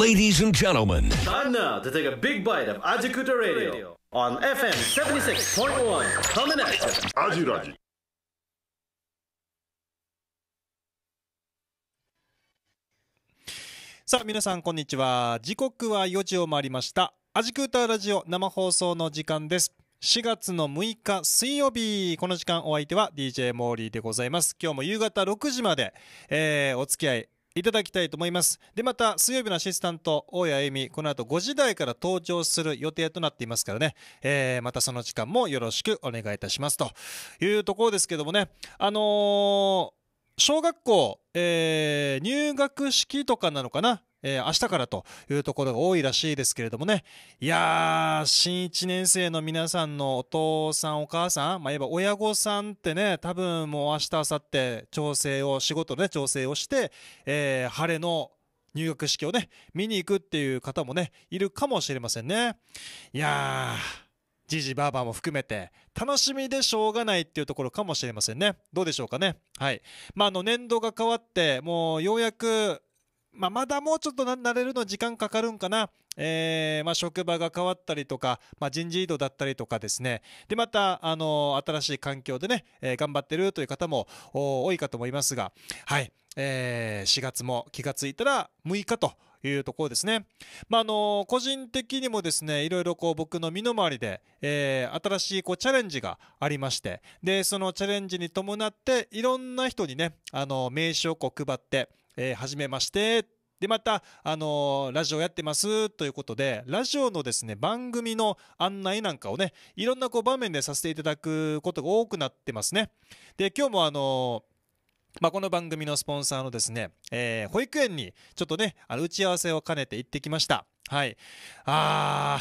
Ladies and gentlemen, time now to take a big bite of Ajikuta Radio on FM 76.1. Coming at you, Ajiraji. さあ皆さんこんにちは時刻は4時を回りましたアジクーターラジオ生放送の時間です4月の6日水曜日この時間お相手は DJ モーリーでございます今日も夕方6時まで、えー、お付き合いいただきたいと思います。で、また、水曜日のアシスタント、大谷恵美、この後5時台から登場する予定となっていますからね、えー、またその時間もよろしくお願いいたしますというところですけどもね、あのー小学校、えー、入学式とかなのかなえー、明日からというところが多いらしいですけれどもね、いやー、新1年生の皆さんのお父さん、お母さん、まあ、いわば親御さんってね、多分もう明日、明後日調整を、仕事で、ね、調整をして、えー、晴れの入学式をね、見に行くっていう方もね、いるかもしれませんね。いやー、じじばあばも含めて楽しみでしょうがないっていうところかもしれませんね。どうでしょうかね。はい。まあ、あの年度が変わって、もうようやくまあ、まだもうちょっと慣れるの時間かかるんかな。えー、まあ、職場が変わったりとか、まあ、人事異動だったりとかですね。で、また、あの、新しい環境でね、えー、頑張ってるという方も多いかと思いますが、はい。えー、4月も気がついたら6日というところですね。まあ、あの、個人的にもですね、いろいろこう僕の身の回りで、えー、新しいこうチャレンジがありまして、で、そのチャレンジに伴って、いろんな人にね、あの、名刺をこう配って、えー、初めまして、で、また、あのー、ラジオやってますということで、ラジオのですね、番組の案内なんかをね、いろんなこう場面でさせていただくことが多くなってますね。で、今日もあのーまあ、この番組のスポンサーのですね、えー、保育園にちょっとね、あの打ち合わせを兼ねて行ってきました。はい。あ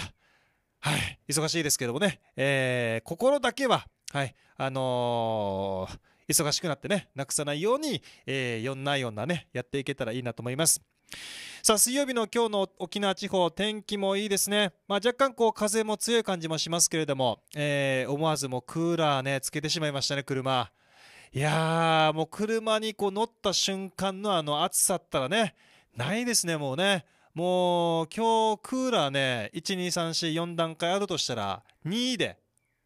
ー、はい、忙しいですけどもね、えー、心だけは、はい、あのー、忙しくなってね、なくさないように、えー、494なね、やっていけたらいいなと思います。さあ水曜日の今日の沖縄地方、天気もいいですね、まあ、若干こう風も強い感じもしますけれども、えー、思わずもクーラーねつけてしまいましたね、車。いやー、もう車にこう乗った瞬間のあの暑さったらね、ないですね、もうね。もう今日クーラーね、1、2、3、4、4段階あるとしたら、2位で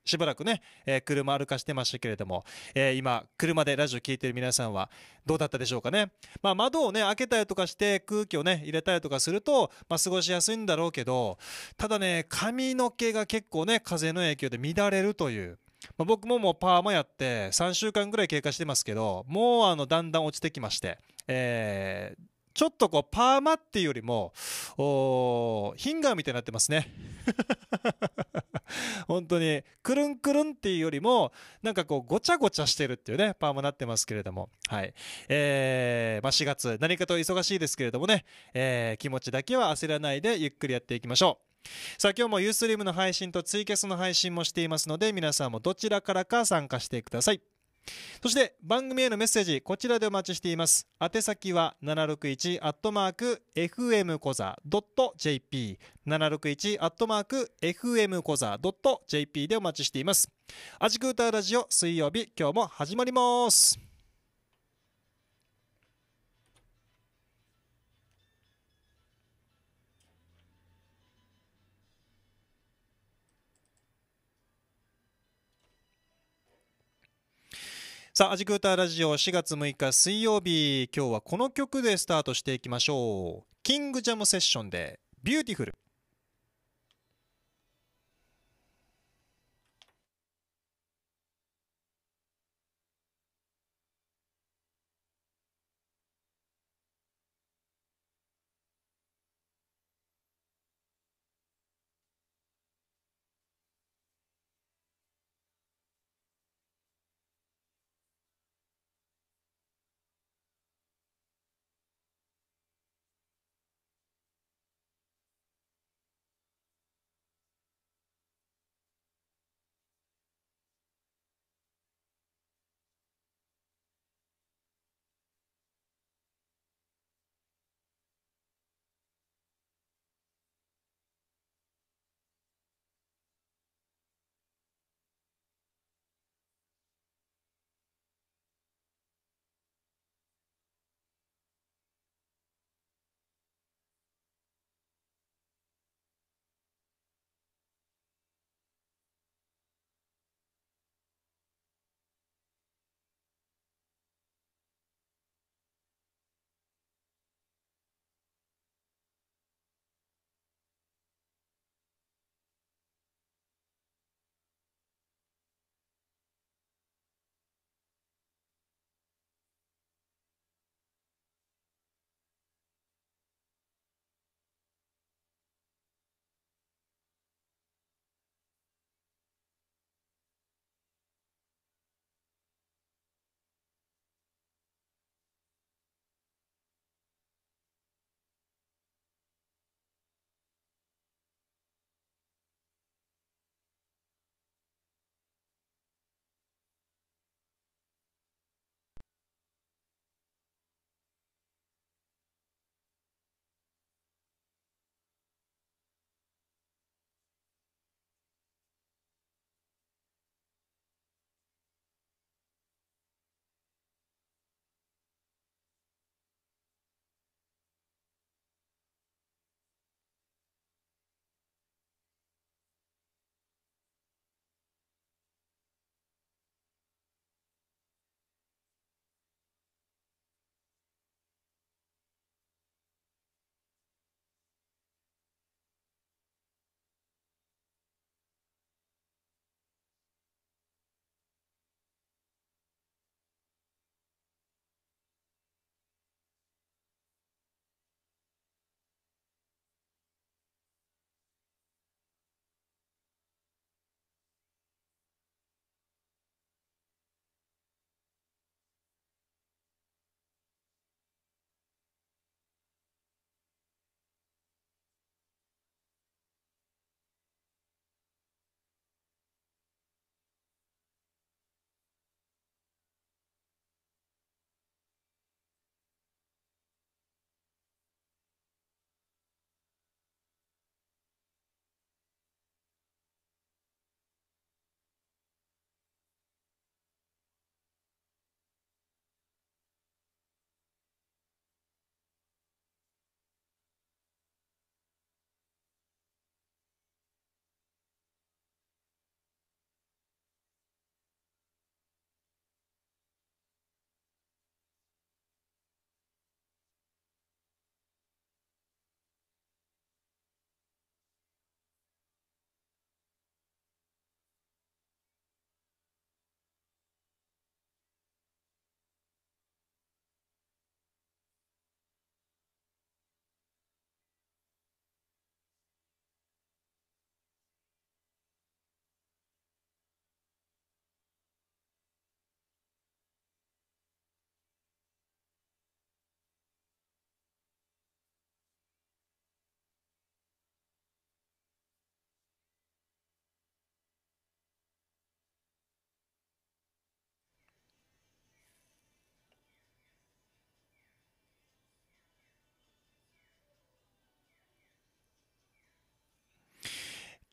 しばらくね、えー、車歩かしてましたけれども、えー、今、車でラジオ聴いている皆さんはどうだったでしょうかね。まあ、窓をね、開けたりとかして空気をね、入れたりとかすると、まあ、過ごしやすいんだろうけど、ただね、髪の毛が結構ね、風の影響で乱れるという。まあ、僕ももうパーマやって3週間ぐらい経過してますけど、もうあの、だんだん落ちてきまして、えー、ちょっとこう、パーマっていうよりも、おー、ヒンガーみたいになってますね。本当に、くるんくるんっていうよりも、なんかこう、ごちゃごちゃしてるっていうね、パーもなってますけれども、はい。えー、まあ、4月、何かと忙しいですけれどもね、えー、気持ちだけは焦らないで、ゆっくりやっていきましょう。さあ今日もユースリムの配信とツイキャスの配信もしていますので皆さんもどちらからか参加してください。そして番組へのメッセージこちらでお待ちしています宛先は7 6 1 f m コザ o z a j p 761-fmkoza.jp でお待ちしていますアジクーターラジオ水曜日今日も始まりますさあ、アジクーターラジオ4月6日水曜日、今日はこの曲でスタートしていきましょう。キングジャムセッションで、ビューティフル。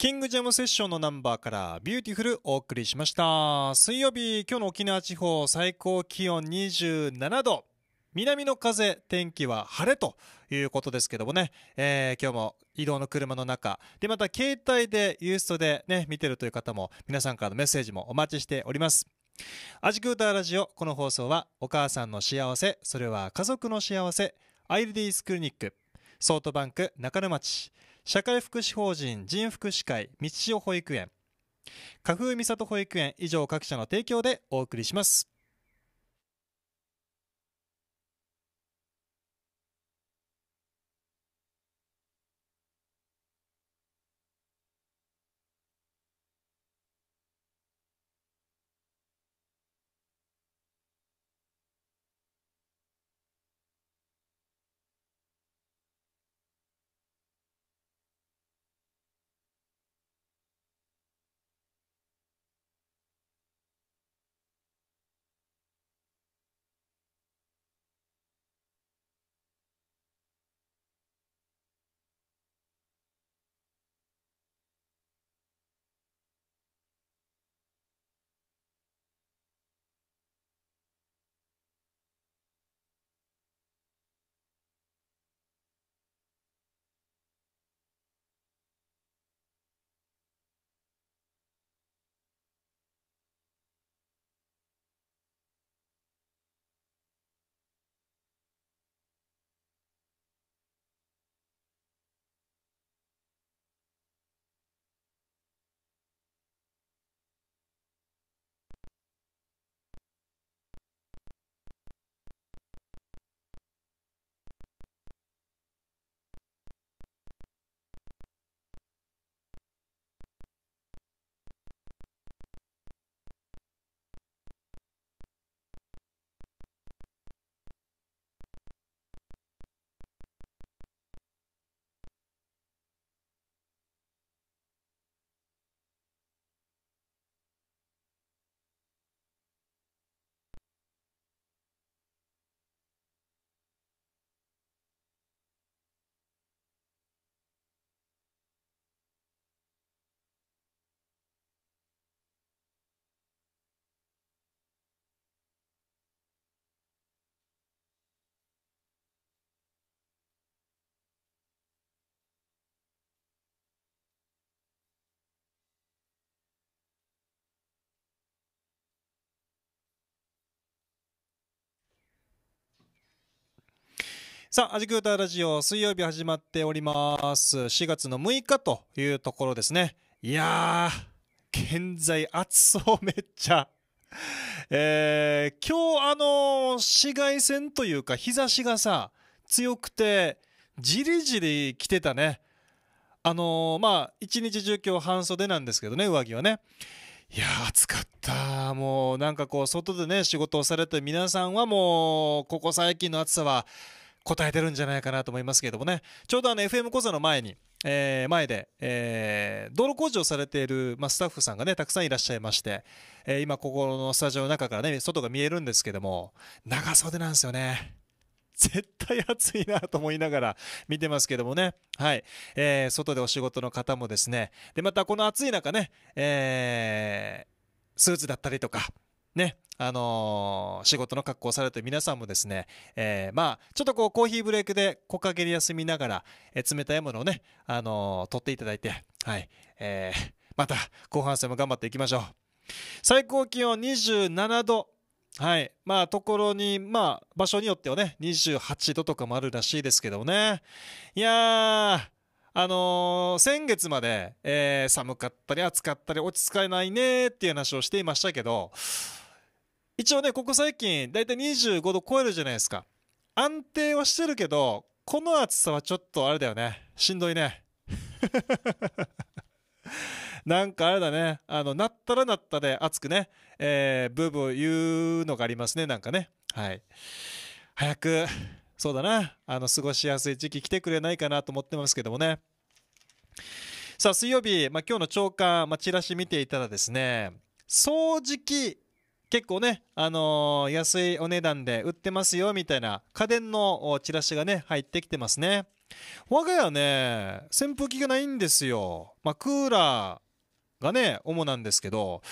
キングジャムセッションのナンバーからビューティフルお送りしました。水曜日、今日の沖縄地方最高気温27度。南の風、天気は晴れということですけどもね、えー、今日も移動の車の中、で、また携帯でユーストでね、見てるという方も皆さんからのメッセージもお待ちしております。アジクーターラジオ、この放送はお母さんの幸せ、それは家族の幸せ、アイルディースクリニック、ソートバンク中野町、社会福祉法人人福祉会道代保育園花風美里保育園以上各社の提供でお送りしますさあ、アジクータラジオ、水曜日始まっております。4月の6日というところですね。いやー、現在暑そうめっちゃ。えー、今日あのー、紫外線というか日差しがさ、強くて、じりじり来てたね。あのー、まあ、一日中今日半袖なんですけどね、上着はね。いやー、暑かった。もうなんかこう、外でね、仕事をされて皆さんはもう、ここ最近の暑さは、答えてるんじゃないかなと思いますけれどもねちょうどあの FM 講座の前に、えー、前で、えー、道路工事をされている、まあ、スタッフさんがねたくさんいらっしゃいまして、えー、今ここのスタジオの中からね外が見えるんですけども長袖なんですよね。絶対暑いなと思いながら見てますけどもね、はいえー、外でお仕事の方もですねでまたこの暑い中ね、えー、スーツだったりとかね、あのー、仕事の格好をされて皆さんもですね、えー、まあ、ちょっとこう、コーヒーブレイクで木陰で休みながら、えー、冷たいものをね、あの取っていただいて、はい、えまた、後半戦も頑張っていきましょう。最高気温27度。はい。まあ、ところに、まあ、場所によってはね、28度とかもあるらしいですけどね。いやあのー、先月まで、えー、寒かったり暑かったり落ち着かないねっていう話をしていましたけど、一応ね、ここ最近、だいたい25度超えるじゃないですか。安定はしてるけど、この暑さはちょっとあれだよね。しんどいね。なんかあれだね。あの、なったらなったで暑くね、えー、ブーブー言うのがありますね、なんかね。はい。早く、そうだな、あの、過ごしやすい時期来てくれないかなと思ってますけどもね。さあ、水曜日、まあ、今日の朝刊、まあ、チラシ見ていたらですね、掃除機結構ね、あのー、安いお値段で売ってますよみたいな家電のチラシがね、入ってきてますね。我が家はね、扇風機がないんですよ。まあ、クーラーがね、主なんですけど、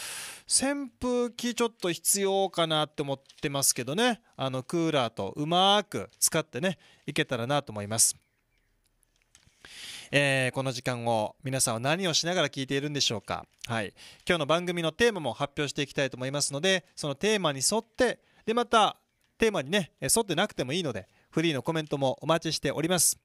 扇風機ちょっと必要かなって思ってますけどね、あのクーラーとうまく使ってね、いけたらなと思います。えー、この時間を皆さんは何をしながら聞いているんでしょうか。はい、今日の番組のテーマも発表していきたいと思いますので、そのテーマに沿って、で、また、テーマにね、沿ってなくてもいいので、フリーのコメントもお待ちしております。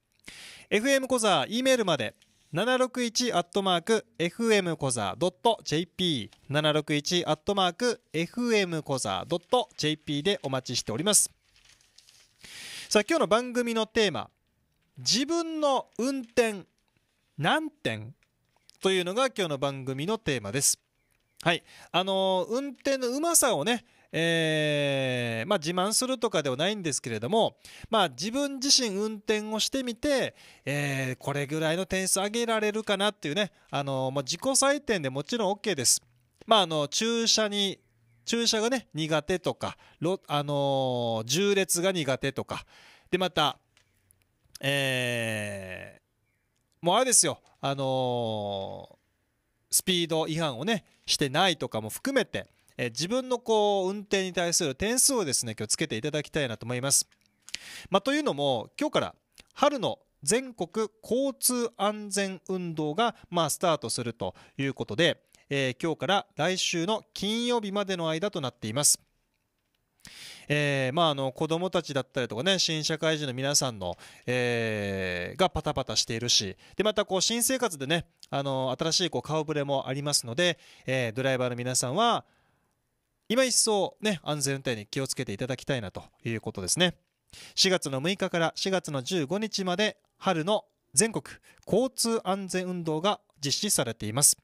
FM コザー E メールまで、761アットマーク FM コザー .jp 761アットマーク FM コザー .jp でお待ちしておりますさあ今日の番組のテーマ自分の運転何点というのが今日の番組のテーマです。はい、あのー、運転のうまさをね、えー、まあ、自慢するとかではないんですけれども、まあ、自分自身運転をしてみて、えー、これぐらいの点数上げられるかなっていうね、あのまあ、自己採点でもちろん OK です。まあ、あの駐車に駐車がね苦手とか、あのー、縦列が苦手とかでまた、えもうあれですよ、あのー、スピード違反をね、してないとかも含めて、えー、自分のこう運転に対する点数をですね、今日つけていただきたいなと思います。まあ、というのも、今日から春の全国交通安全運動が、まあ、スタートするということで、えー、今日から来週の金曜日までの間となっています。えー、まあ、あの子供たちだったりとかね新社会人の皆さんの、えー、がパタパタしているしでまたこう新生活でねあの新しいこう顔ぶれもありますので、えー、ドライバーの皆さんは今一層ね安全運転に気をつけていただきたいなということですね4月の6日から4月の15日まで春の全国交通安全運動が実施されています、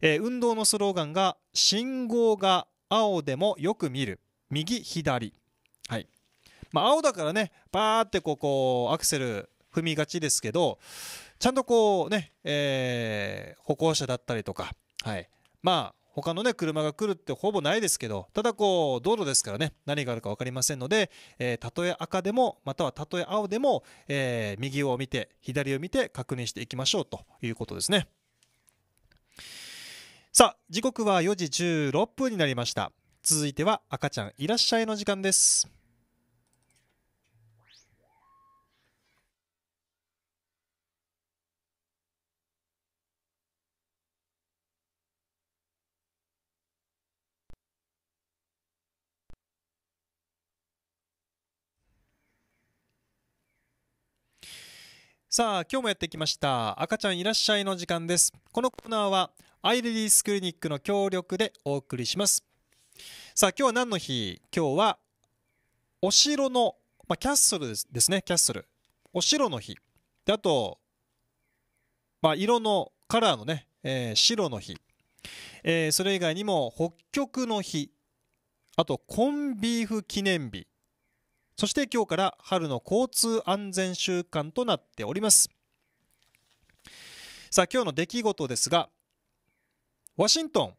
えー、運動のスローガンが「信号が青でもよく見る」右左はいまあ、青だからねバーってこうこうアクセル踏みがちですけどちゃんとこうね、えー、歩行者だったりとか、はい、まあ他のね車が来るってほぼないですけどただこう道路ですからね何があるか分かりませんので、えー、たとえ赤でもまたはたとえ青でも、えー、右を見て左を見て確認していきましょうということですねさあ時刻は4時16分になりました続いては赤ちゃんいらっしゃいの時間ですさあ今日もやってきました赤ちゃんいらっしゃいの時間ですこのコーナーはアイレディスクリニックの協力でお送りしますさあ今日は何の日今日はお城の、まあ、キャッスルですねキャッスルお城の日であと、まあ、色のカラーのね、えー、白の日、えー、それ以外にも北極の日あとコンビーフ記念日そして今日から春の交通安全週間となっておりますさあ今日の出来事ですがワシントン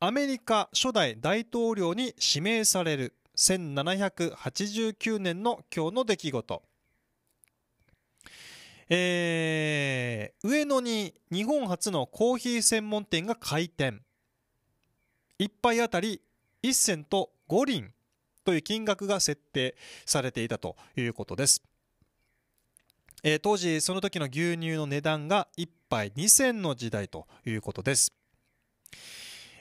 アメリカ初代大統領に指名される1789年の今日の出来事、えー、上野に日本初のコーヒー専門店が開店1杯あたり1銭と5輪という金額が設定されていたということです、えー、当時その時の牛乳の値段が1杯2銭の時代ということです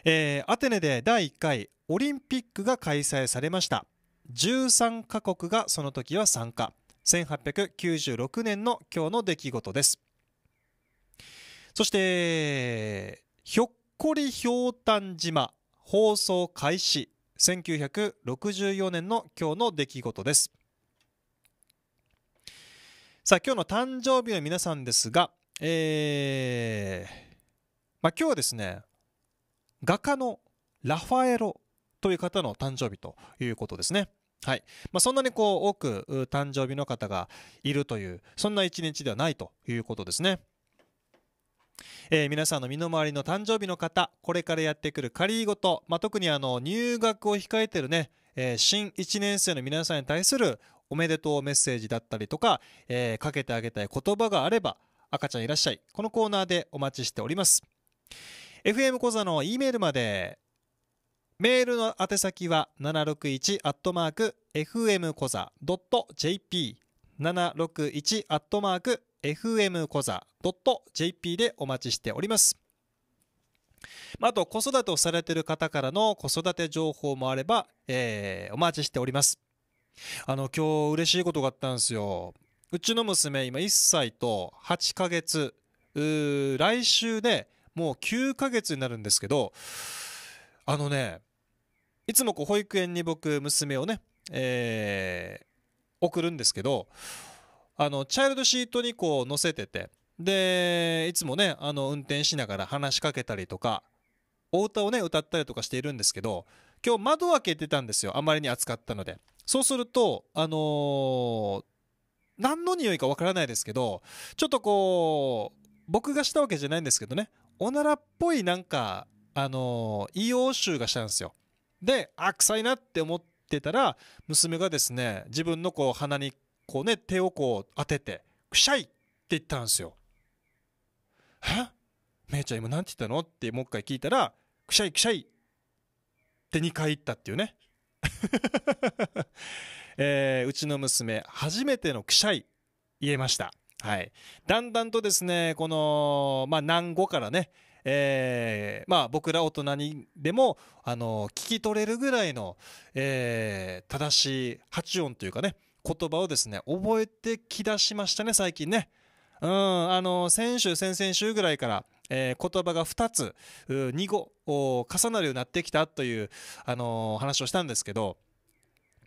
えー、アテネで第1回オリンピックが開催されました13カ国がその時は参加1896年の今日の出来事ですそしてひょっこりひょうたん島放送開始1964年の今日の出来事ですさあ今日の誕生日の皆さんですがえー、まあ今日はですね画家のラファエロという方の誕生日ということですね。はいまあ、そんなにこう多く誕生日の方がいるというそんな一日ではないということですね。えー、皆さんの身の回りの誕生日の方これからやってくる仮ごと、まあ、特にあの入学を控えてるね、えー、新1年生の皆さんに対するおめでとうメッセージだったりとか、えー、かけてあげたい言葉があれば赤ちゃんいらっしゃいこのコーナーでお待ちしております。FM 講座の E メールまでメールの宛先は761アットマーク FM 講座 .jp 761アットマーク FM 講座 .jp でお待ちしております。あと、子育てをされている方からの子育て情報もあれば、えー、お待ちしております。あの、今日嬉しいことがあったんですよ。うちの娘、今1歳と8ヶ月、来週で、もう9ヶ月になるんですけど、あのね、いつもこう保育園に僕、娘をね、えー、送るんですけど、あの、チャイルドシートにこう乗せてて、で、いつもね、あの、運転しながら話しかけたりとか、お歌をね、歌ったりとかしているんですけど、今日窓開けてたんですよ。あまりに暑かったので。そうすると、あのー、何の匂いかわからないですけど、ちょっとこう、僕がしたわけじゃないんですけどね、おならっぽいなんか、あの異様臭がしたんですよ。で、あ、臭いなって思ってたら、娘がですね、自分のこう鼻にこうね、手をこう当てて、くしゃいって言ったんですよ。はめいちゃん今何て言ったのってもう一回聞いたら、くしゃいくしゃいって2回言ったっていうね。えー、うちの娘、初めてのくしゃい言えました。はい、だんだんとですねこの、まあ、難語からね、えーまあ、僕ら大人にでもあの聞き取れるぐらいの、えー、正しい八音というかね言葉をですね覚えてきだしましたね最近ね。うんあの先週先々週ぐらいから、えー、言葉が2つ2語重なるようになってきたという、あのー、話をしたんですけど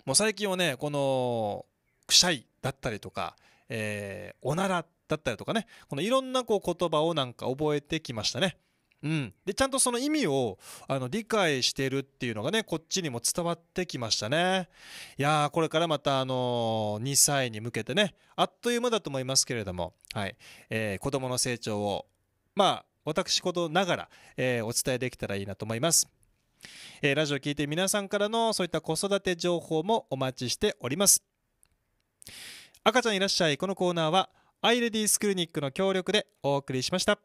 もう最近はねこの「くしゃい」だったりとかえー、おならだったりとかね、このいろんなこう言葉をなんか覚えてきましたね。うん。で、ちゃんとその意味を、あの、理解してるっていうのがね、こっちにも伝わってきましたね。いやー、これからまた、あのー、2歳に向けてね、あっという間だと思いますけれども、はい。えー、子供の成長を、まあ、私ことながら、えー、お伝えできたらいいなと思います。えー、ラジオ聞いて皆さんからのそういった子育て情報もお待ちしております。赤ちゃんいらっしゃいこのコーナーはアイレディースクリニックの協力でお送りしました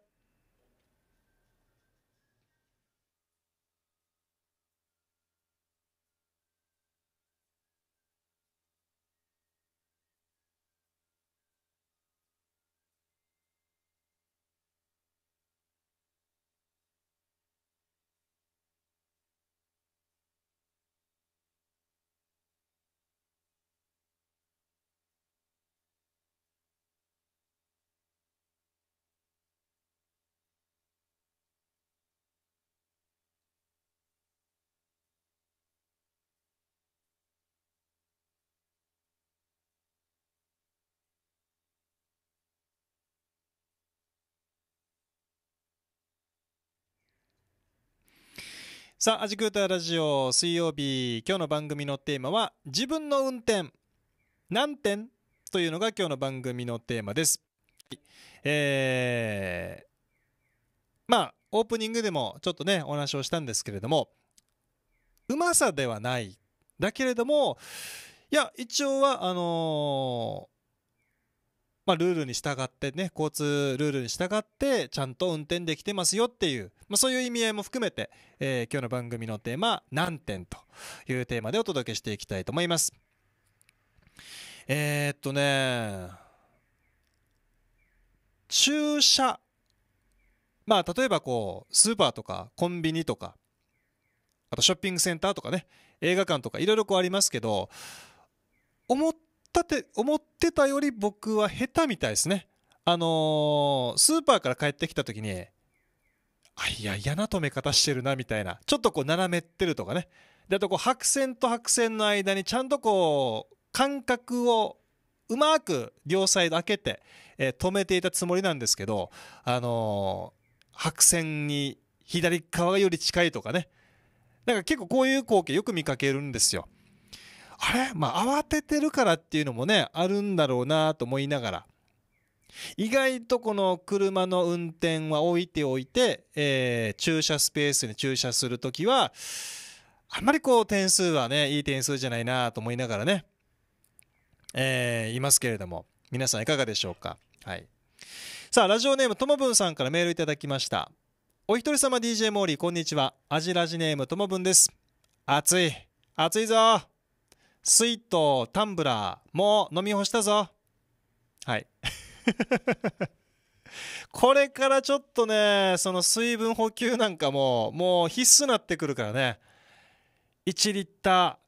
さあ、アジクータラジオ水曜日、今日の番組のテーマは、自分の運転、何点というのが今日の番組のテーマです。えー、まあ、オープニングでもちょっとね、お話をしたんですけれども、うまさではない。だけれども、いや、一応は、あのまあ、ルールに従ってね、交通ルールに従って、ちゃんと運転できてますよっていう、まあ、そういう意味合いも含めて、えー、今日の番組のテーマ、何点というテーマでお届けしていきたいと思います。えー、っとね、駐車。まあ、例えばこう、スーパーとかコンビニとか、あとショッピングセンターとかね、映画館とかいろいろこうありますけど、思っったって思ってたより僕は下手みたいですねあのー、スーパーから帰ってきた時にあいや嫌な止め方してるなみたいなちょっとこう斜めってるとかねであとこう白線と白線の間にちゃんとこう間隔をうまく両サイド開けて、えー、止めていたつもりなんですけど、あのー、白線に左側より近いとかねなんか結構こういう光景よく見かけるんですよあれまあ、慌ててるからっていうのもね、あるんだろうなと思いながら。意外とこの車の運転は置いておいて、えー、駐車スペースに駐車するときは、あんまりこう点数はね、いい点数じゃないなと思いながらね、えー、いますけれども、皆さんいかがでしょうか。はい。さあ、ラジオネームともぶんさんからメールいただきました。お一人様 DJ モーリー、こんにちは。アジラジネームともぶんです。暑い。暑いぞ。水トタンブラー、もう飲み干したぞ。はい。これからちょっとね、その水分補給なんかも、もう必須なってくるからね。1リッター、い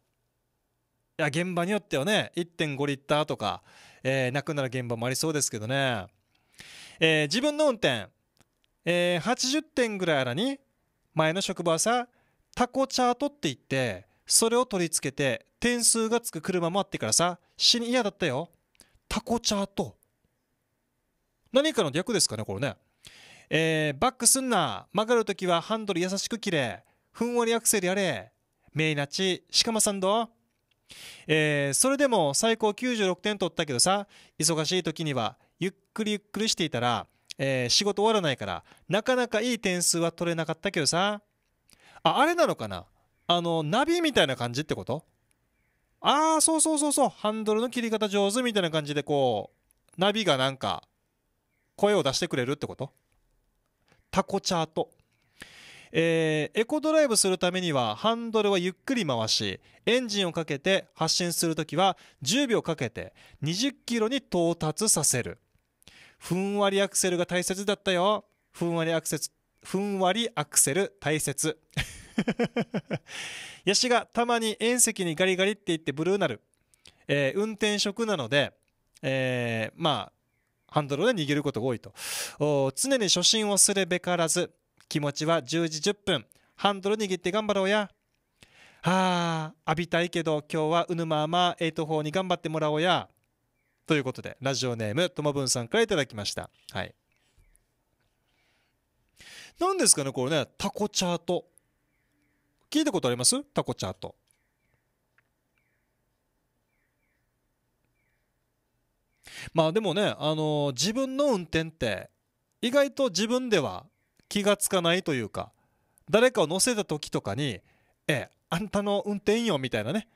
や、現場によってはね、1.5リッターとか、えー、なくなる現場もありそうですけどね。えー、自分の運転、えー、80点ぐらいあらに、前の職場はさ、タコチャートって言って、それを取り付けて点数がつく車もあってからさ死に嫌だったよタコチャーと何かの略ですかねこれねえー、バックすんな曲がるときはハンドル優しく切れふんわりアクセルやれメイナチしかまさんどえー、それでも最高96点取ったけどさ忙しい時にはゆっくりゆっくりしていたら、えー、仕事終わらないからなかなかいい点数は取れなかったけどさああれなのかなあのナビみたいな感じってことああそうそうそうそうハンドルの切り方上手みたいな感じでこうナビがなんか声を出してくれるってことタコチャートえー、エコドライブするためにはハンドルはゆっくり回しエンジンをかけて発進するときは10秒かけて20キロに到達させるふんわりアクセルが大切だったよふんわりアクセルふんわりアクセル大切 ヤシがたまに縁石にガリガリって言ってブルーなる。えー、運転職なので、えー、まあ、ハンドルで逃げることが多いと。常に初心をするべからず、気持ちは10時10分、ハンドル握って頑張ろうや。あ浴びたいけど、今日はうぬまま8-4に頑張ってもらおうや。ということで、ラジオネーム、ともぶんさんからいただきました。はい。何ですかね、これね、タコチャート。聞いたことありますタコチャート。まあでもね、あのー、自分の運転って意外と自分では気が付かないというか誰かを乗せた時とかに「ええあんたの運転よ」みたいなね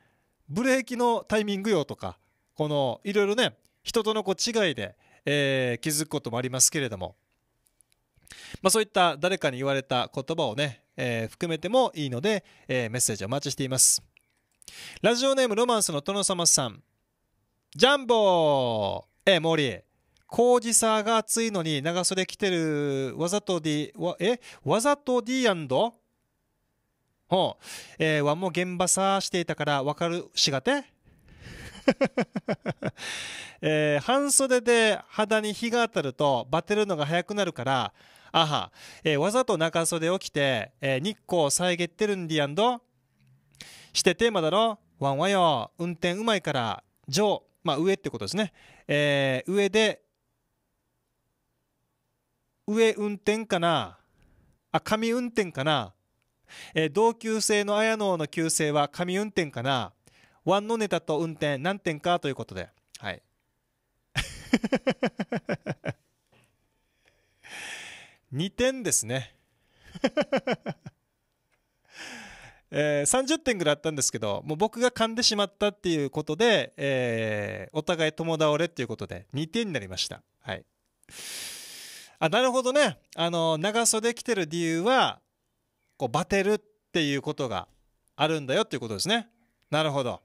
ブレーキのタイミングよとかこのいろいろね人とのこう違いで、えー、気づくこともありますけれどもまあ、そういった誰かに言われた言葉をね、えー、含めてもいいので、えー、メッセージお待ちしていますラジオネームロマンスの殿様さんジャンボえー、森工事さが暑いのに長袖着てるわざと D わえわざと D& ほう、えー、わも現場さしていたからわかるしがて えー、半袖で肌に日が当たるとバテるのが早くなるからあは、예와사토나가소데오키테예니코사이게테른디안도시테테마다ワ왕와요운텐우마이카라조まあ、上ってことですね。えー、上で、上運転かなあ、上運転かなえー、同級生の綾野の旧姓は上運転かなワンのネタと運転何点かということで。はい。2点ですね えー、30点ぐらいあったんですけど、もう僕が噛んでしまったっていうことで、えー、お互い共倒れっていうことで2点になりました。はい。あ、なるほどね。あの、長袖着てる理由は、こう、バテるっていうことがあるんだよっていうことですね。なるほど。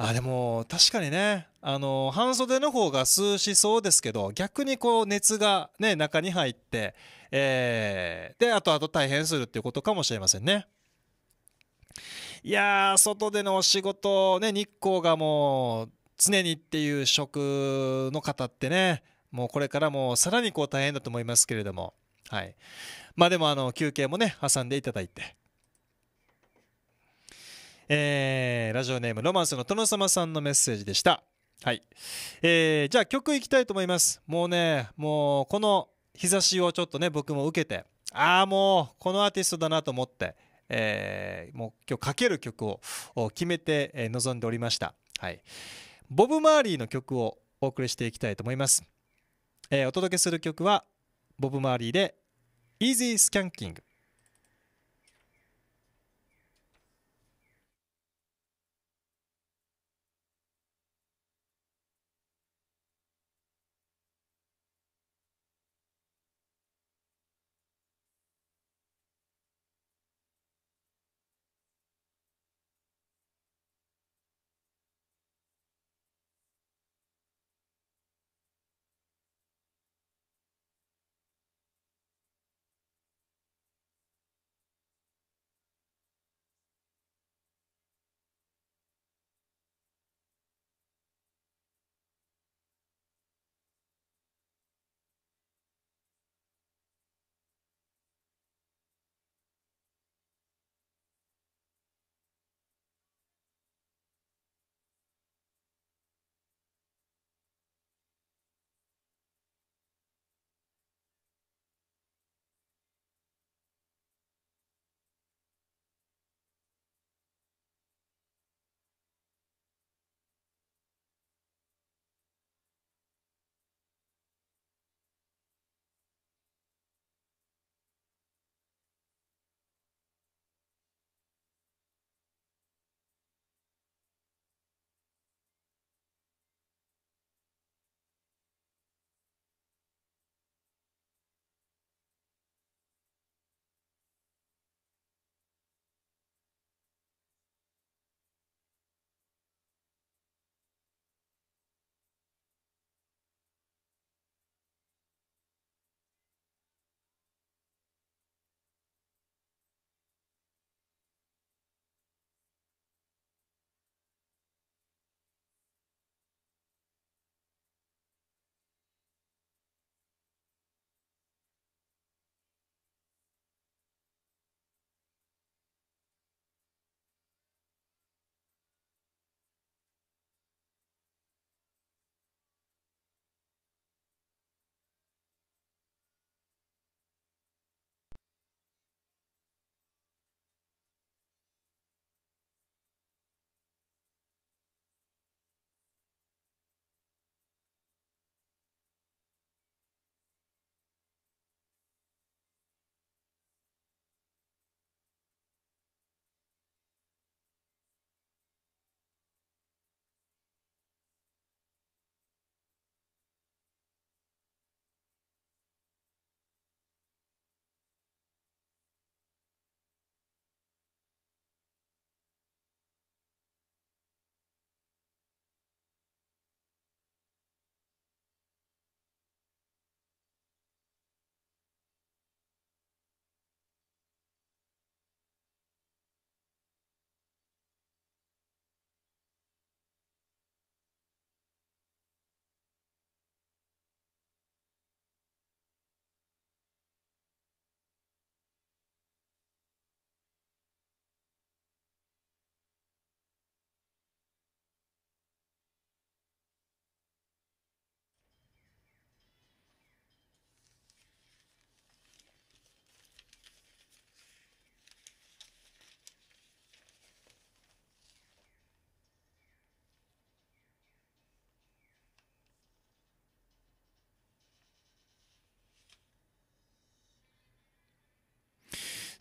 あでも確かにねあの半袖の方が涼しそうですけど逆にこう熱が、ね、中に入って、えー、であと大変するっていうことかもしれませんね。いや外でのお仕事、ね、日光がもう常にっていう職の方ってねもうこれからもさらにこう大変だと思いますけれども、はい、まあでもあの休憩もね挟んでいただいてえー、ラジオネームロマンスの殿様さんのメッセージでした。はい。えー、じゃあ曲いきたいと思います。もうね、もうこの日差しをちょっとね、僕も受けて、ああ、もうこのアーティストだなと思って、えー、もう今日かける曲を決めて、臨んでおりました。はい。ボブ・マーリーの曲をお送りしていきたいと思います。えー、お届けする曲は、ボブ・マーリーで Easy Skanking。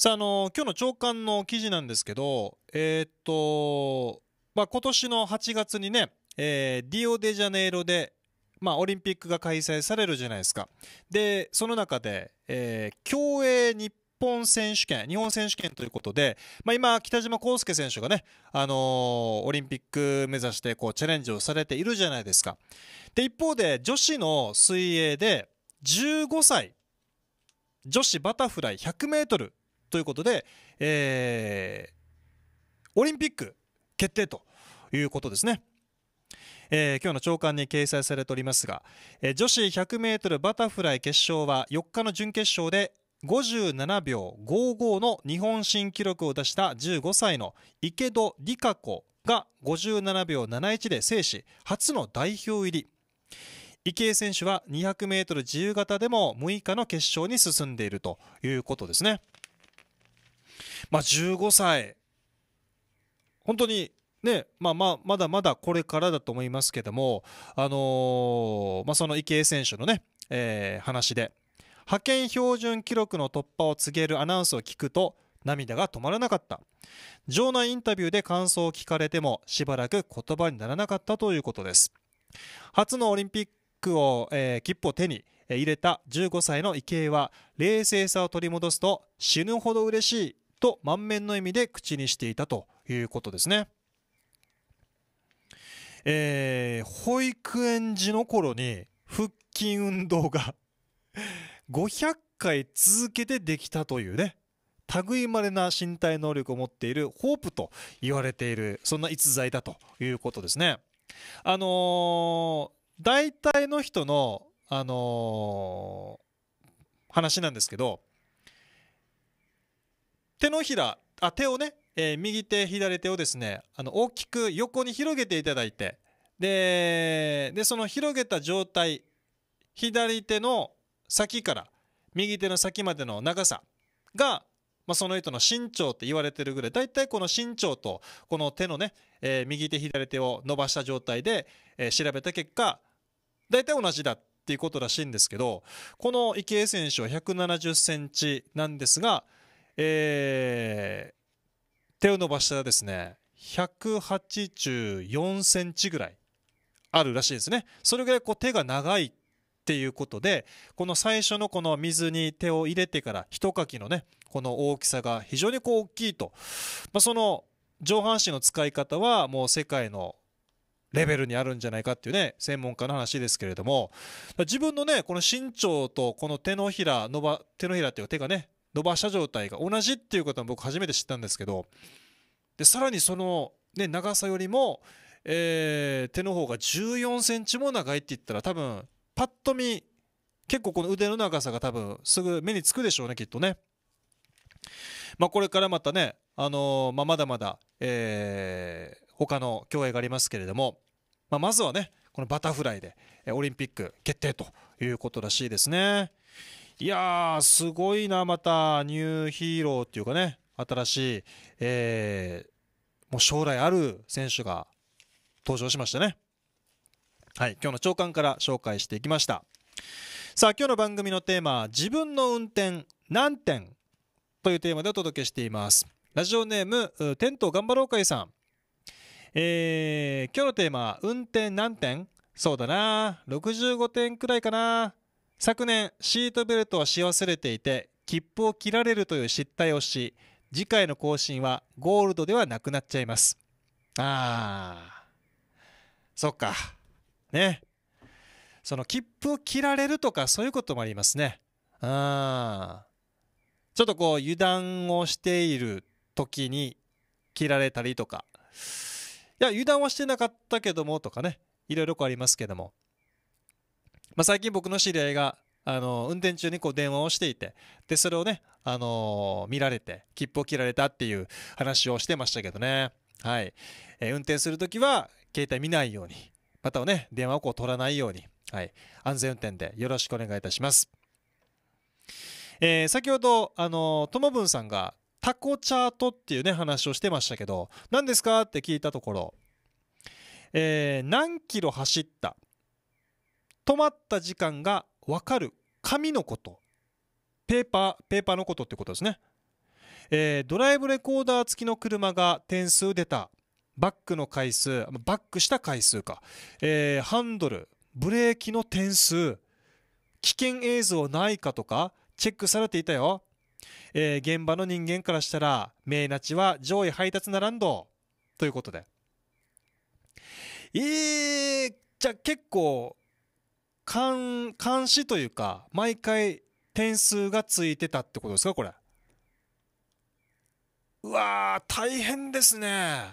さあ、あの、今日の朝刊の記事なんですけど、えー、っと、まあ、今年の8月にね、えー、ディオデジャネイロで、まあ、オリンピックが開催されるじゃないですか。で、その中で、えー、競泳日本選手権、日本選手権ということで、まあ、今、北島康介選手がね、あのー、オリンピック目指してこうチャレンジをされているじゃないですか。で、一方で、女子の水泳で15歳、女子バタフライ100メートルということで、えー、オリンピック決定ということですね。えー、今日の朝刊に掲載されておりますが、えー、女子 100m バタフライ決勝は4日の準決勝で57秒55の日本新記録を出した15歳の池戸璃花子が57秒71で制し初の代表入り池江選手は 200m 自由形でも6日の決勝に進んでいるということですね。まあ、15歳本当にねまあ、まあまだまだこれからだと思いますけども、あのー、まあ、その池江選手のね、えー、話で派遣標準記録の突破を告げるアナウンスを聞くと涙が止まらなかった場内インタビューで感想を聞かれてもしばらく言葉にならなかったということです初のオリンピックを、えー、切符を手に入れた15歳の池江は冷静さを取り戻すと死ぬほど嬉しいと満面の笑みで口にしていたということですね。えー、保育園児の頃に腹筋運動が500 回続けてできたというね類まれな身体能力を持っているホープと言われているそんな逸材だということですね。あのー、大体の人の、あのー、話なんですけど手のひら、あ、手をね、えー、右手、左手をですね、あの、大きく横に広げていただいて、で、で、その広げた状態、左手の先から右手の先までの長さが、まあ、その人の身長って言われてるぐらい、だいたいこの身長と、この手のね、えー、右手、左手を伸ばした状態で、えー、調べた結果、だいたい同じだっていうことらしいんですけど、この池江選手は170センチなんですが、えー、手を伸ばしたらですね184センチぐらいあるらしいですねそれぐらいこう手が長いっていうことでこの最初のこの水に手を入れてからひとかきのねこの大きさが非常にこう大きいと、まあ、その上半身の使い方はもう世界のレベルにあるんじゃないかっていうね専門家の話ですけれども自分のねこの身長とこの手のひら伸ば手のひらっていうか手がね伸ばした状態が同じっていうことは僕初めて知ったんですけどでさらにその、ね、長さよりも、えー、手の方が1 4センチも長いって言ったら多分パッと見結構この腕の長さが多分すぐ目につくでしょうねきっとね。まあ、これからまたね、あのー、まあ、まだまだ、えー、他の競泳がありますけれども、まあ、まずはねこのバタフライでオリンピック決定ということらしいですね。いやー、すごいな、また、ニューヒーローっていうかね、新しい、えー、もう将来ある選手が登場しましたね。はい、今日の朝刊から紹介していきました。さあ、今日の番組のテーマ、自分の運転、何点というテーマでお届けしています。ラジオネーム、テント頑張ろうかいさん。えー、今日のテーマ、運転何点そうだな、65点くらいかな。昨年シートベルトをし忘れていて切符を切られるという失態をし次回の更新はゴールドではなくなっちゃいますあーそっかねその切符を切られるとかそういうこともありますねあちょっとこう油断をしている時に切られたりとかいや油断はしてなかったけどもとかねいろいろありますけどもまあ、最近僕の知り合いがあの運転中にこう電話をしていてでそれをね、あのー、見られて切符を切られたっていう話をしてましたけどね、はいえー、運転する時は携帯見ないようにまたはね電話をこう取らないように、はい、安全運転でよろしくお願いいたします、えー、先ほど、あのー、トモブさんがタコチャートっていうね話をしてましたけど何ですかって聞いたところ、え何キロ走った止まった時間がわかる紙のことペーパーペーパーのことってことですね、えー、ドライブレコーダー付きの車が点数出たバックの回数バックした回数か、えー、ハンドルブレーキの点数危険映像ないかとかチェックされていたよ、えー、現場の人間からしたら命なちは上位配達ならんどということでえー、じゃあ結構監監視というか毎回点数がついてたってことですかこれうわ大変ですねっ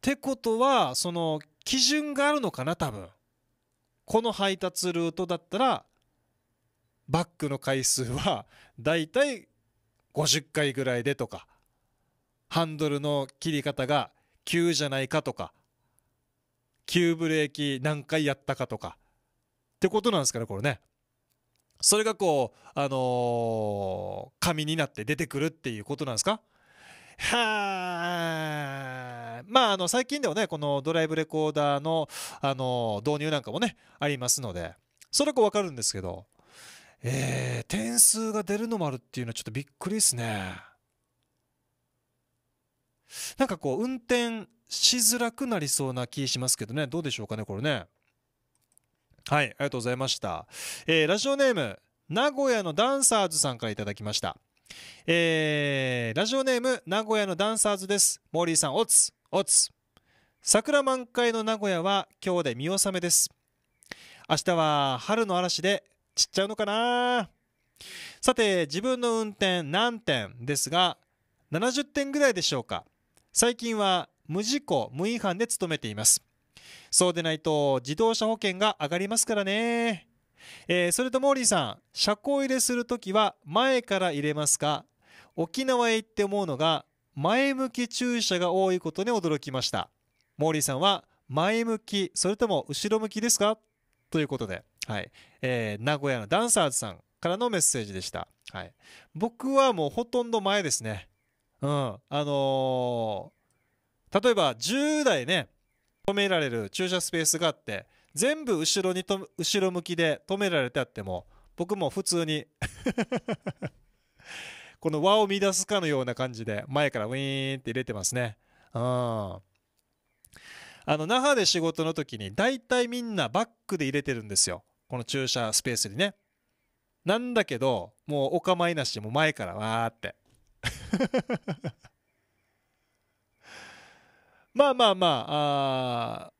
てことはその基準があるのかな多分この配達ルートだったらバックの回数はだいたい50回ぐらいでとかハンドルの切り方が急じゃないかとか急ブレーキ何回やったかとかってことなんですかねこれねそれがこうあのー、紙になって出てくるっていうことなんですかはあ、まあ、あの、最近ではね、このドライブレコーダーの、あの、導入なんかもね、ありますので、それこうわかるんですけど、えー、点数が出るのもあるっていうのはちょっとびっくりですね。なんかこう運転しづらくなりそうな気しますけどねどうでしょうかねこれねはいありがとうございました、えー、ラジオネーム名古屋のダンサーズさんから頂きましたえー、ラジオネーム名古屋のダンサーズですモーリーさんおつおつ桜満開の名古屋は今日で見納めです明日は春の嵐で散っちゃうのかなさて自分の運転何点ですが70点ぐらいでしょうか最近は無事故無違反で勤めていますそうでないと自動車保険が上がりますからねえー、それとモーリーさん車庫入れする時は前から入れますか沖縄へ行って思うのが前向き駐車が多いことに驚きましたモーリーさんは前向きそれとも後ろ向きですかということで、はいえー、名古屋のダンサーズさんからのメッセージでした、はい、僕はもうほとんど前ですねうん、あのー、例えば10台ね止められる駐車スペースがあって全部後ろにと後ろ向きで止められてあっても僕も普通に この輪を乱すかのような感じで前からウィーンって入れてますね。うん、あの那覇で仕事の時に大体みんなバックで入れてるんですよこの駐車スペースにね。なんだけどもうお構いなしも前からわーって まあまあまあ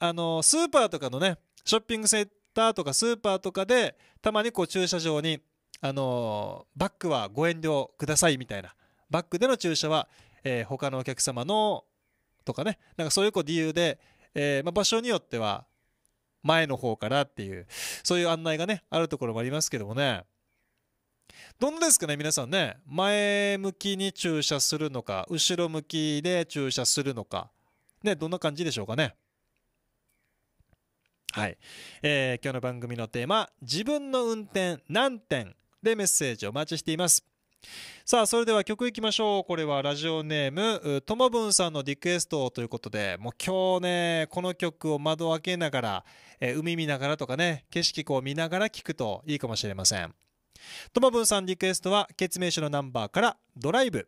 ああのスーパーとかのねショッピングセンターとかスーパーとかでたまにこう駐車場にあのバックはご遠慮くださいみたいなバックでの駐車は、えー、他のお客様のとかねなんかそういうこう理由で、えー、まあ、場所によっては前の方からっていうそういう案内がねあるところもありますけどもねどんなですかね、皆さんね、前向きに注射するのか、後ろ向きで駐車するのか、ね、どんな感じでしょうかね。はい。えー、今日の番組のテーマ、自分の運転何点でメッセージをお待ちしています。さあ、それでは曲いきましょう。これはラジオネーム、ともぶんさんのリクエストということで、もう今日ね、この曲を窓を開けながら、えー、海見ながらとかね、景色こう見ながら聴くといいかもしれません。ともぶんさんリクエストは、ケ明書のナンバーから、ドライブ。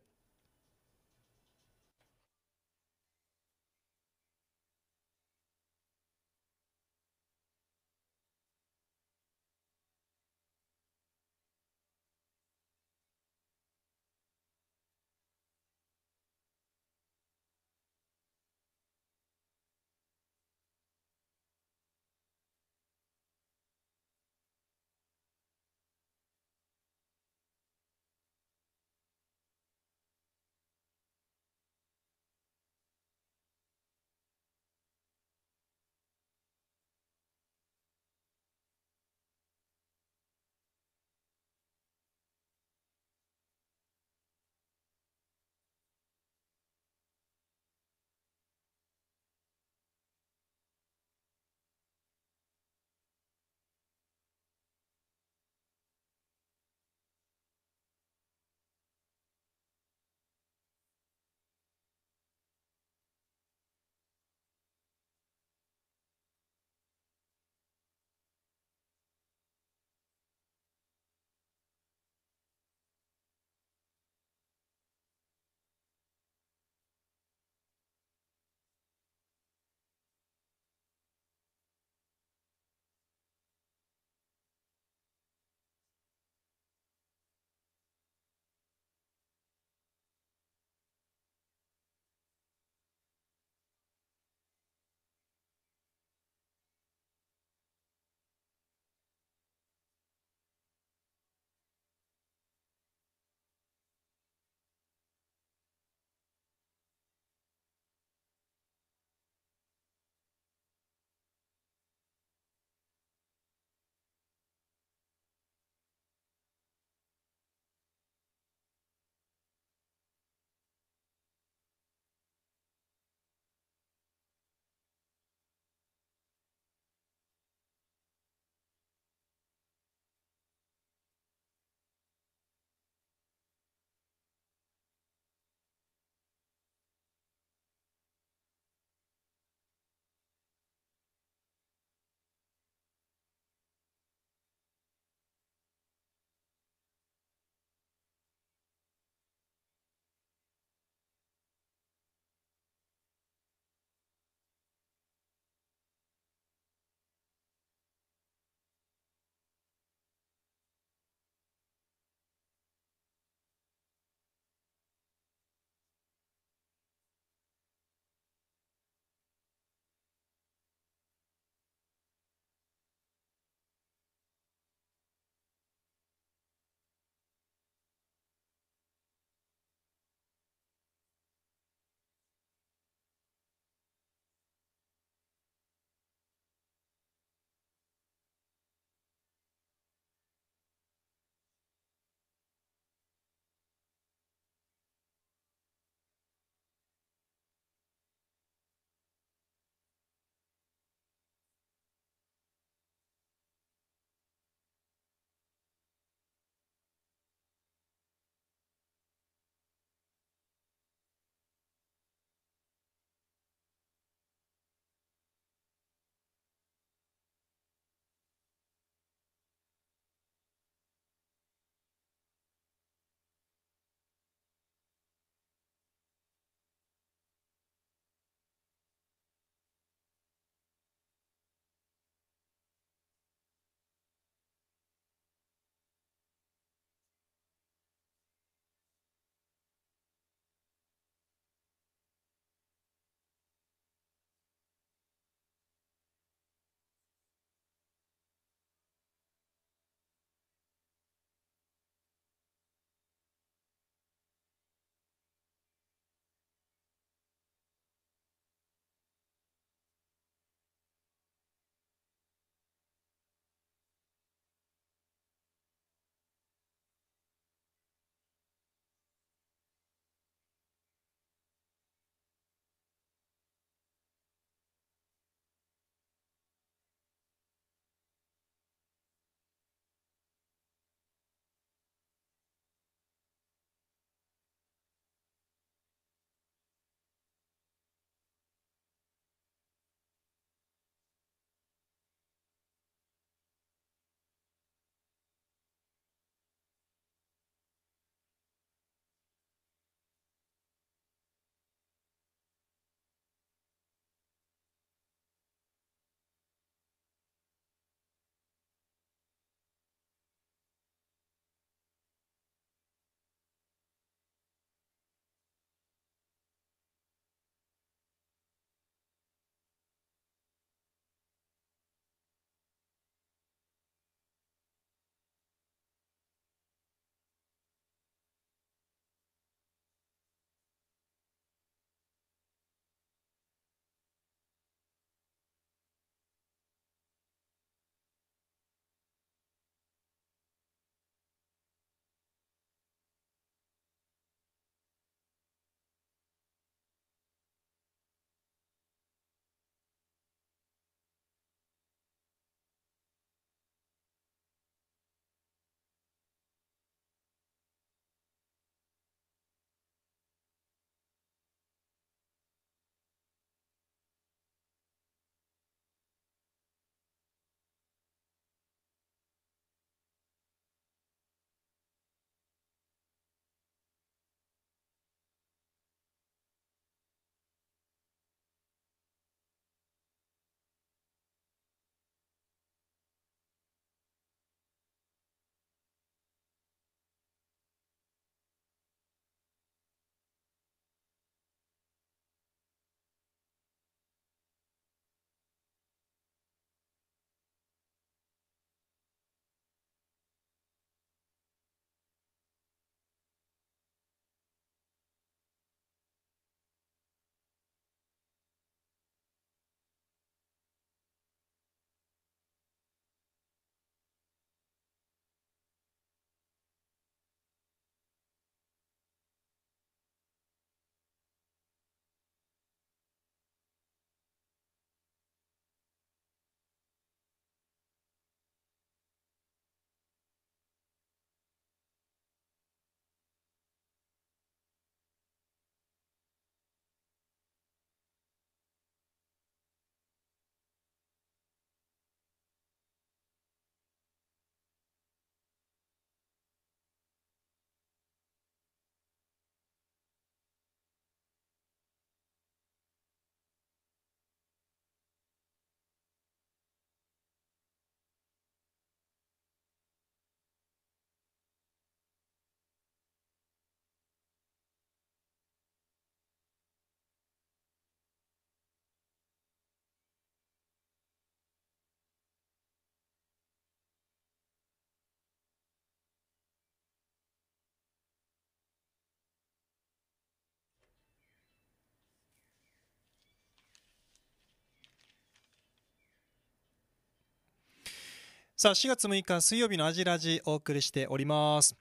さあ4月6日水曜日のアジラジお送りしております、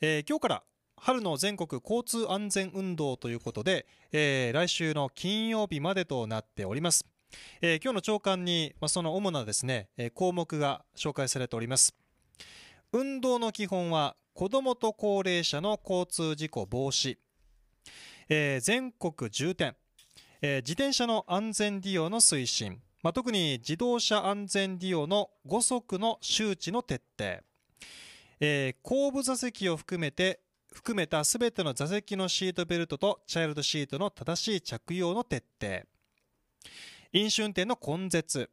えー、今日から春の全国交通安全運動ということで、えー、来週の金曜日までとなっております、えー、今日の朝刊に、まあ、その主なですね、え項目が紹介されております運動の基本は子どもと高齢者の交通事故防止、え全国重点、え自転車の安全利用の推進まあ、特に自動車安全利用の5速の周知の徹底、えー、後部座席を含めて含めた全ての座席のシートベルトとチャイルドシートの正しい着用の徹底飲酒運転の根絶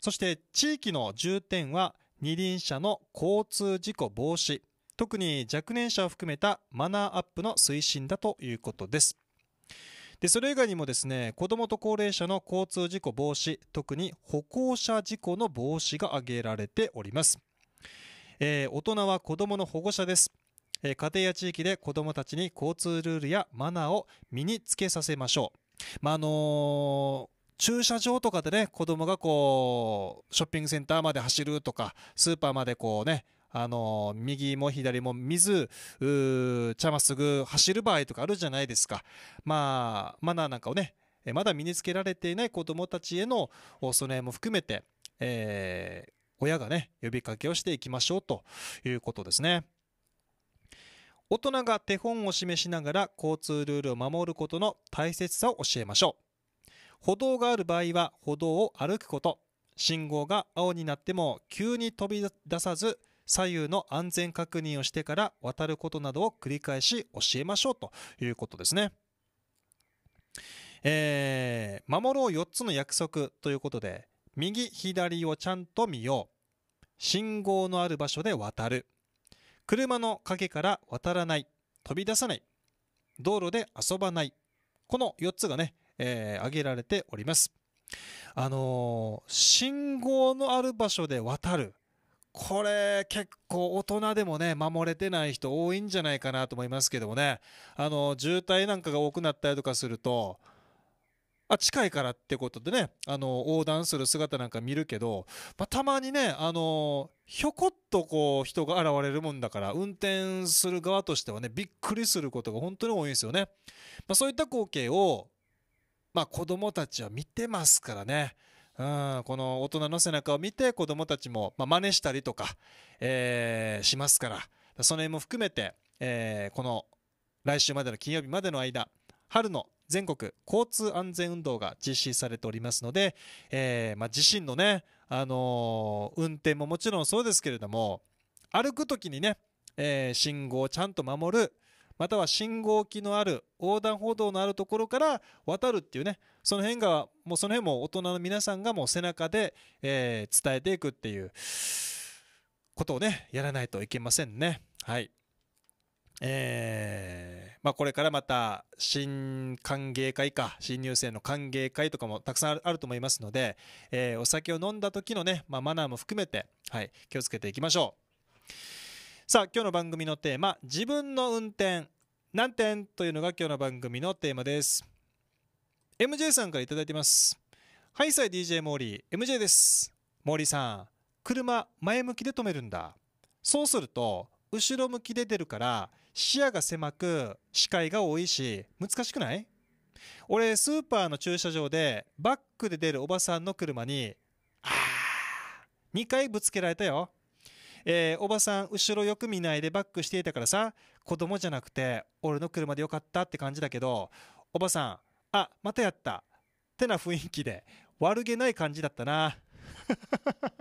そして地域の重点は二輪車の交通事故防止特に若年者を含めたマナーアップの推進だということです。でそれ以外にもですね子どもと高齢者の交通事故防止特に歩行者事故の防止が挙げられております、えー、大人は子どもの保護者ですえ家庭や地域で子どもたちに交通ルールやマナーを身につけさせましょう、まあ、あのー駐車場とかでね、子供がこう、ショッピングセンターまで走るとか、スーパーまでこうね、あの右も左も見ず茶まっすぐ走る場合とかあるじゃないですか、まあ、マナーなんかをねまだ身につけられていない子どもたちへの備えも含めて、えー、親がね呼びかけをしていきましょうということですね。大人が手本を示しながら交通ルールを守ることの大切さを教えましょう歩道がある場合は歩道を歩くこと信号が青になっても急に飛び出さず左右の安全確認をしてから渡ることなどを繰り返し教えましょうということですね。えー、守ろう4つの約束ということで、右、左をちゃんと見よう。信号のある場所で渡る。車の陰から渡らない。飛び出さない。道路で遊ばない。この4つがね、えー、挙げられております。あのー、信号のある場所で渡る。これ結構大人でもね守れてない人多いんじゃないかなと思いますけどもねあの渋滞なんかが多くなったりとかするとあ近いからってことでねあの横断する姿なんか見るけど、まあ、たまにねあのひょこっとこう人が現れるもんだから運転する側としてはねびっくりすることが本当に多いんですよね。まあ、そういった光景をまあ、子供たちは見てますからね。うん、この大人の背中を見て子どもたちも、まあ、真似したりとか、えー、しますからその辺も含めて、えー、この来週までの金曜日までの間春の全国交通安全運動が実施されておりますので、えーまあ、自身のね、あのー、運転ももちろんそうですけれども歩く時にね、えー、信号をちゃんと守るまたは信号機のある横断歩道のあるところから渡るっていうねその辺がもうその辺も大人の皆さんがもう背中で、えー、伝えていくっていうことをねやらないといけませんねはいえー、まあ、これからまた新歓迎会か新入生の歓迎会とかもたくさんあると思いますので、えー、お酒を飲んだ時のね、まあ、マナーも含めて、はい、気をつけていきましょう。さあ今日の番組のテーマ「自分の運転」何点というのが今日の番組のテーマです MJ さんから頂いてますハイサイ DJ モーリー MJ ですモーリーさん車前向きで止めるんだそうすると後ろ向きで出るから視野が狭く視界が多いし難しくない俺スーパーの駐車場でバックで出るおばさんの車に「ああ2回ぶつけられたよえー、おばさん後ろよく見ないでバックしていたからさ子供じゃなくて俺の車でよかったって感じだけどおばさんあまたやったってな雰囲気で悪気ない感じだったな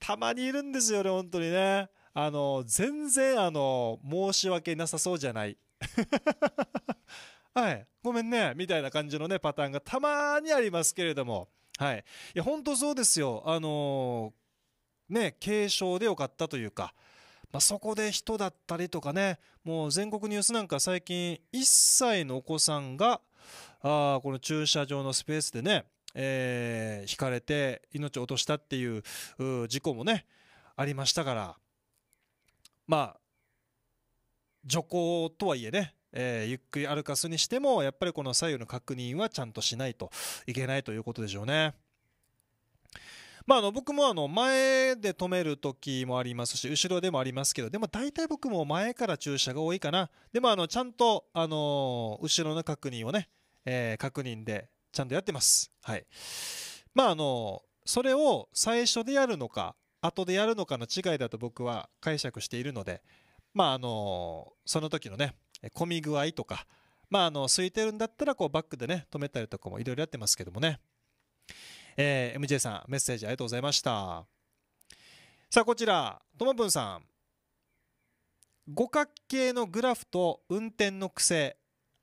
たまにいるんですよね本当にねあの全然あの申し訳なさそうじゃない はい、ごめんね、みたいな感じのね、パターンがたまにありますけれども、はい。いや、本当そうですよ。あのーね、軽症でよかったというか、まあ、そこで人だったりとかね、もう全国ニュースなんか最近、1歳のお子さんが、あこの駐車場のスペースでね、えー、引かれて命を落としたっていう事故もね、ありましたから、まあ、徐行とはいえね、えー、ゆっくり歩かすにしても、やっぱりこの左右の確認はちゃんとしないといけないということでしょうね。まあ、あの僕もあの前で止める時もありますし後ろでもありますけどでも大体僕も前から駐車が多いかなでもあのちゃんと、あの後ろの確認をね、えー、確認でちゃんとやってます。はいまあ、あのそれを最初でやるのか後でやるのかの違いだと僕は解釈しているので、まあ、あのその時のね混み具合とか、まあ、あの空いてるんだったらこうバックでね止めたりとかもいろいろやってますけどもね。えー、MJ さんメッセージありがとうございましたさあこちらともぶんさん五角形のグラフと運転の癖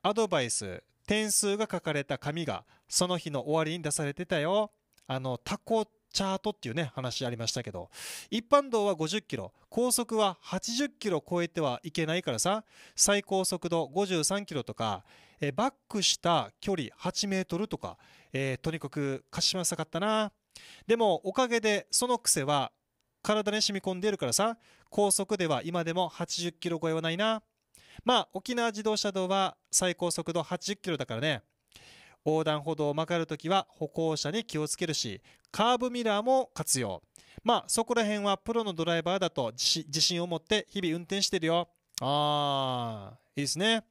アドバイス点数が書かれた紙がその日の終わりに出されてたよあのタコチャートっていうね話ありましたけど一般道は50キロ高速は80キロ超えてはいけないからさ最高速度53キロとかえバックした距離8メートルとか、えー、とにかくかしまさかったなでもおかげでその癖は体に染み込んでいるからさ高速では今でも80キロ超えはないなまあ沖縄自動車道は最高速度80キロだからね横断歩道を曲がるときは歩行者に気をつけるしカーブミラーも活用まあそこら辺はプロのドライバーだと自信を持って日々運転してるよあーいいですね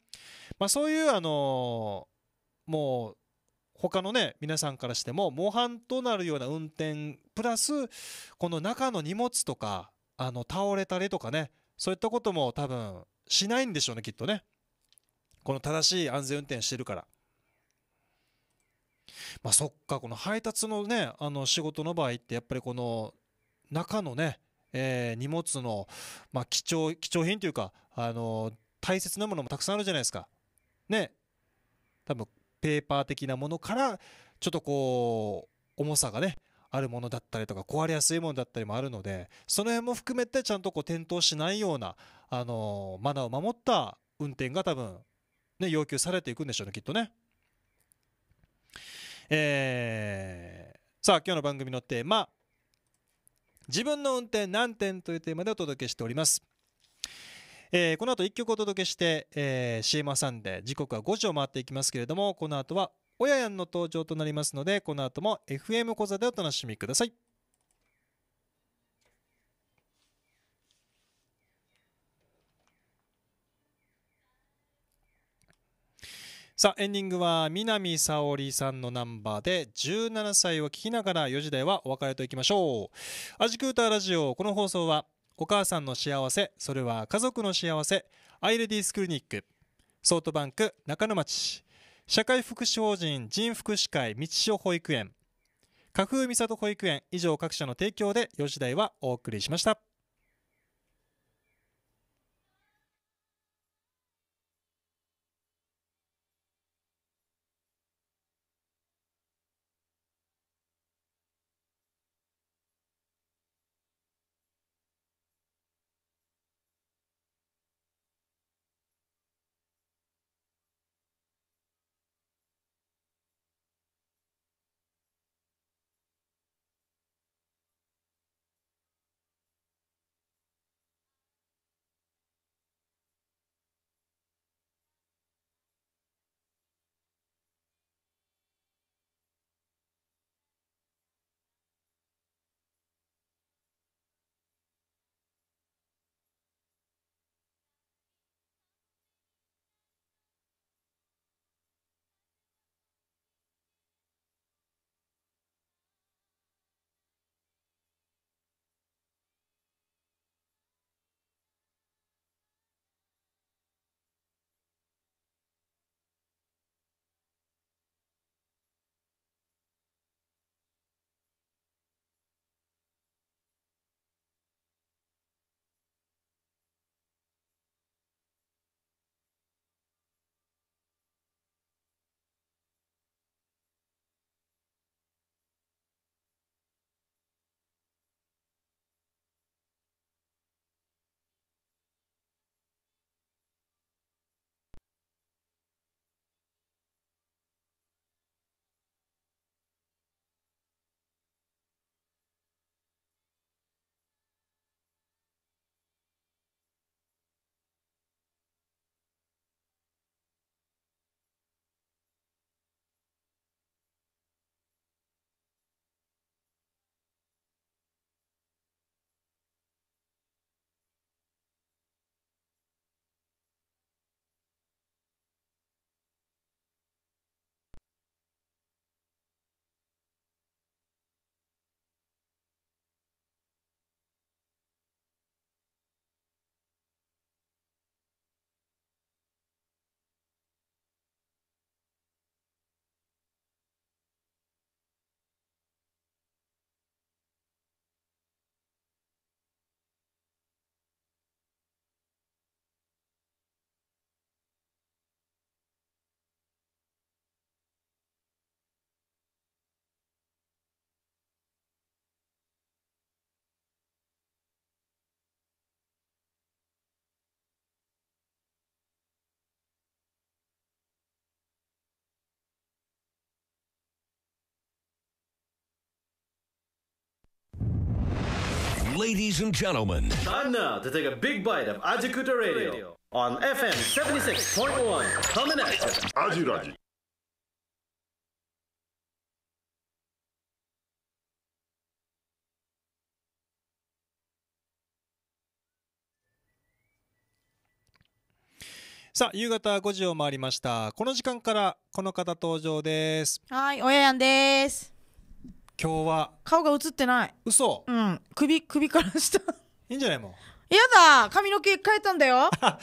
まあ、そういうあのもう他のね皆さんからしても模範となるような運転プラスこの中の荷物とかあの倒れたりとかねそういったことも多分しないんでしょうねきっとねこの正しい安全運転してるからまあそっかこの配達のねあの仕事の場合ってやっぱりこの中のねえ荷物のま貴重貴重品というかあの大切なものもたくさんあるじゃないですかね、多分ペーパー的なものから、ちょっとこう、重さがね、あるものだったりとか、壊れやすいものだったりもあるので、その辺も含めてちゃんとこう転倒しないような、あのマナーを守った運転が多分、ね、要求されていくんでしょうね、きっとね。えさあ、今日の番組のテーマ、自分の運転何点というテーマでお届けしております。えー、この後1曲お届けして、えー、CM 挟んで時刻は5時を回っていきますけれどもこの後は親やんの登場となりますのでこの後も FM 講座でお楽しみください。さあエンディングは南沙織さんのナンバーで17歳を聴きながら4時台はお別れといきましょう。アジクーターラジオこの放送はお母さんの幸せそれは家族の幸せアイレディースクリニックソートバンク中野町社会福祉法人人福祉会道所保育園花風三里保育園以上各社の提供で4時台はお送りしました。Ladies and gentlemen, time now to take a big bite of Ajikuta Radio on FM 76.1. Coming at you. アジラジ。さあ、夕方5時を回りました。この時間からこの方登場です。はい、おややんです。今日は顔が映ってない嘘うん首首から下いいんじゃないもんいやだ髪の毛変えたんだよ 確か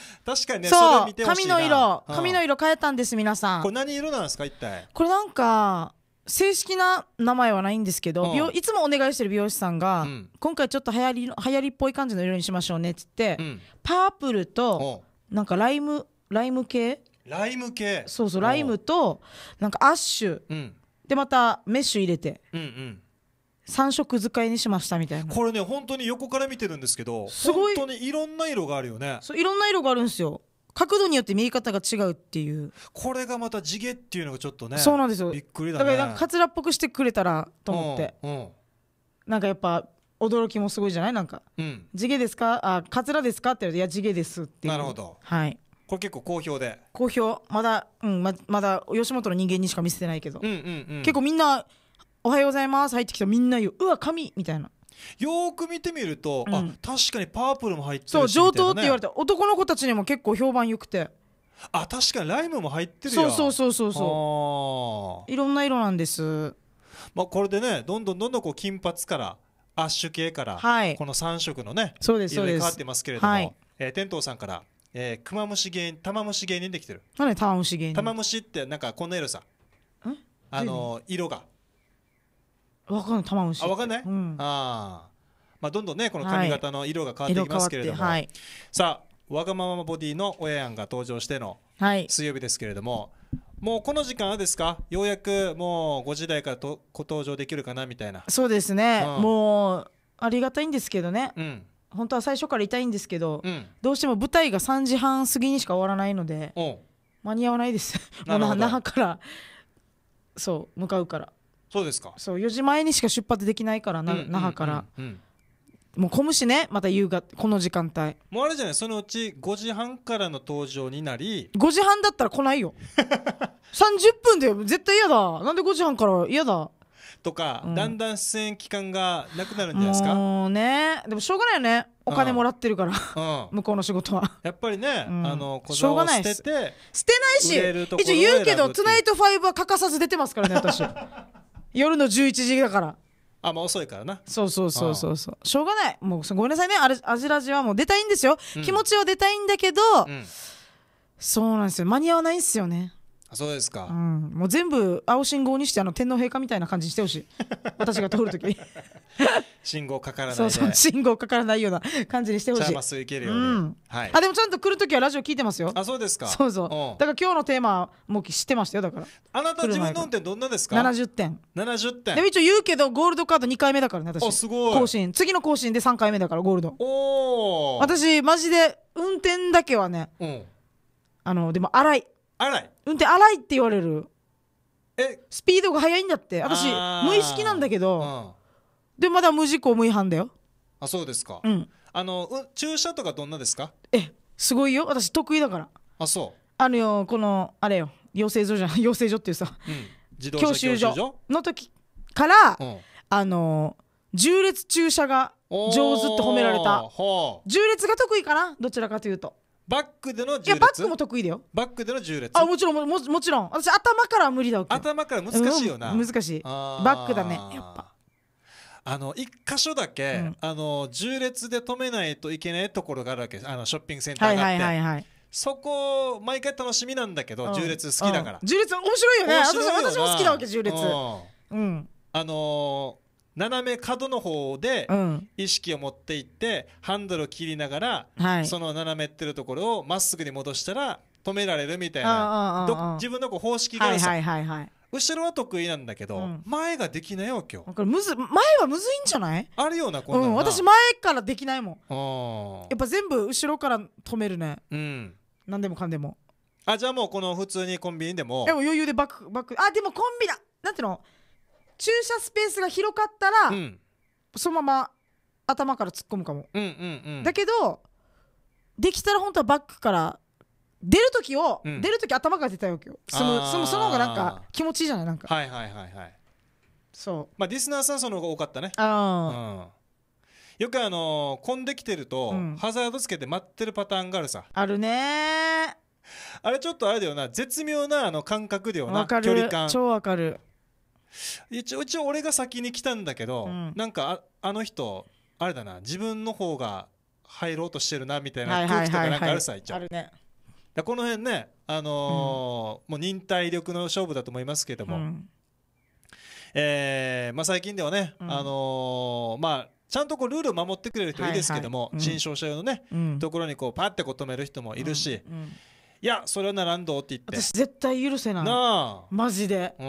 にねそうそ髪の色、うん、髪の色変えたんです皆さんこれ何色なんですか一体これなんか正式な名前はないんですけど、うん、いつもお願いしてる美容師さんが、うん、今回ちょっと流行り流行りっぽい感じの色にしましょうねっつって、うん、パープルとなんかライムライム系ライム系そうそうライムとなんかアッシュうんでまたメッシュ入れて、うんうん3色使いにしましたみたいなこれね本当に横から見てるんですけどすごい本当にいろんな色があるよねそういろんな色があるんですよ角度によって見え方が違うっていうこれがまた地毛っていうのがちょっとねそうなんですよびっくりだ、ね、だからかつらっぽくしてくれたらと思って、うんうん、なんかやっぱ驚きもすごいじゃないなんか、うん、地毛ですかあかですかって言われていや地毛ですっていうなるほどはいこれ結構好評で好評まだ、うんま、まだ吉本の人間にしか見せてないけど、うんうんうん、結構みんな「おはようございます」入ってきたみんな言う「うわ神」みたいな。よく見てみると、うん、あ確かにパープルも入ってるしそう上等って言われて、ね、男の子たちにも結構評判よくてあ確かにライムも入ってるよそうそうそうそういろんな色なんですまあこれでねどんどんどんどんこう金髪からアッシュ系から、はい、この3色のねそうです色が変わってますけれども、はい、えー、天童さんから「えー、クマムシ芸人玉虫芸人できてる何玉虫芸人ムシってなんかこんな色さんあの色がわかんないタマムシ。あわかんない、うん、ああまあどんどんねこの髪型の色が変わっていきますけれども、はい、さあわがままボディの親やんが登場しての水曜日ですけれども、はい、もうこの時間はですかようやくもう5時台からとご登場できるかなみたいなそうですね、うん、もうありがたいんですけどね、うん、本当は最初から痛いんですけど、うん、どうしても舞台が3時半過ぎにしか終わらないので間に合わないです もう那覇からそう向かうからそうですかそう4時前にしか出発できないから、那覇から、もう混むしねまた夕方この時間帯もうあれじゃないそのうち5時半からの登場になり5時半だったら来ないよ30 分で絶対嫌だなんで5時半から嫌だとか、うんだんだん出演期間がなくなるんじゃないですか、もうねでもしょうがないよねお金もらってるから、うん、向こうの仕事はやっぱりね、うんあの小しを捨てて捨てないし一応言うけど「ツっトいうナイト5」は欠かさず出てますからね 私夜の11時だからあまあ遅いからなそうそうそうそうそうしょうがないもうごめんなさいねあじアジラジはもう出たいんですよ、気持ちは出たいんだけど、んそうなんですよ間に合わないんですよねそうですか、うん、もう全部青信号にしてあの天皇陛下みたいな感じにしてほしい 私が通るとき信号かからない信号かからないような感じにしてほしい、うんはい、あでもちゃんと来るときはラジオ聞いてますよあそうですかそうそうだから今日のテーマも知ってましたよだからあなた自分の運転どんなですか70点70点でも一応言うけどゴールドカード2回目だからね私すごい更新次の更新で3回目だからゴールドおお私マジで運転だけはね、うん、あのでも荒い荒い運転荒いって言われるえスピードが速いんだって私無意識なんだけどうんでまだ無事故無違反だよあそうですか、うんあのう駐車とかどんなですかえすごいよ私得意だからあそうあのよこのあれよ養成所じゃん 養成所っていうさう、ん、自動車教習所の時から、うん、あの縦列駐車が上手って褒められた重ほう縦列が得意かなどちらかというとバックでのいやバックも得意だよバックでの縦列あもちろんももちろん私頭からは無理だわけ頭から難しいよな、うん、難しいバックだねやっぱあの一箇所だけ、うん、あの縦列で止めないといけないところがあるわけですあのショッピングセンターがあって、はいはいはいはいそこ毎回楽しみなんだけど、うん、縦列好きだから、うん、縦列面白いよね私も好きなわけ縦列うん、あのー斜め角の方で意識を持っていって、ハンドルを切りながら、はい、その斜めってるところをまっすぐに戻したら止められるみたいな自分のこう方式があさ、はいはいはいはい、後ろは得意なんだけど、うん、前ができないわけよ今日むず前はむずいんじゃないあるようなこんな、うん、私前からできないもんやっぱ全部後ろから止めるねうん何でもかんでもあじゃあもうこの普通にコンビニでもでも余裕でバックバックあでもコンビだなんていうの駐車スペースが広かったら、うんそのまま頭から突っ込むかも、うんうんうんだけどできたら本当はバックから出る時を、うん出る時頭から出たいわけよそのそのその方がなんか気持ちいいじゃないなんか、はいはいはいはいそうまあリスナーさんその方が多かったねうあんよくあのー混んできてると、うんハザードつけて待ってるパターンがあるさあるねあれちょっとあれだよな絶妙なあの感覚だよな距離感超わかる一応一応俺が先に来たんだけど、うん、なんかああの人あれだな自分の方が入ろうとしてるなみたいな空気とかなんかあるさ一応、あるねだこの辺ねあのーうん、もう忍耐力の勝負だと思いますけども、うん、えー、まあ、最近ではね、うん、あのー、まあちゃんとこうルールを守ってくれる人いいですけども、はいはいうん、新商社用のね、うん、ところにこうパッてこう止める人もいるし、うんいやそれはならんどって言って私絶対許せないなあマジで、うん、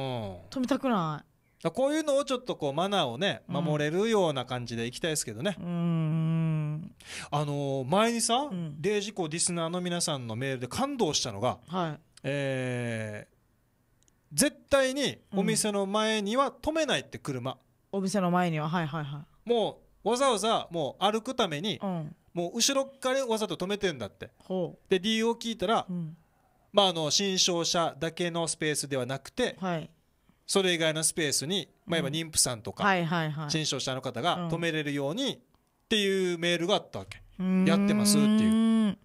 止めたくないこういうのをちょっとこうマナーをね守れるような感じでいきたいですけどねうんあのー、前にさ、0時以降リスナーの皆さんのメールで感動したのが、はい、えー、絶対にお店の前には止めないって車、うん、お店の前にははいはいはいもうわざわざもう歩くために、うん、もう後ろからわざと止めてんだってで理由を聞いたら、うん、まあ、あの新商社だけのスペースではなくて、はい、それ以外のスペースに、まあ、今妊婦さんとか、新商社の方が止めれるようにっていうメールがあったわけ、うん、やってますっていう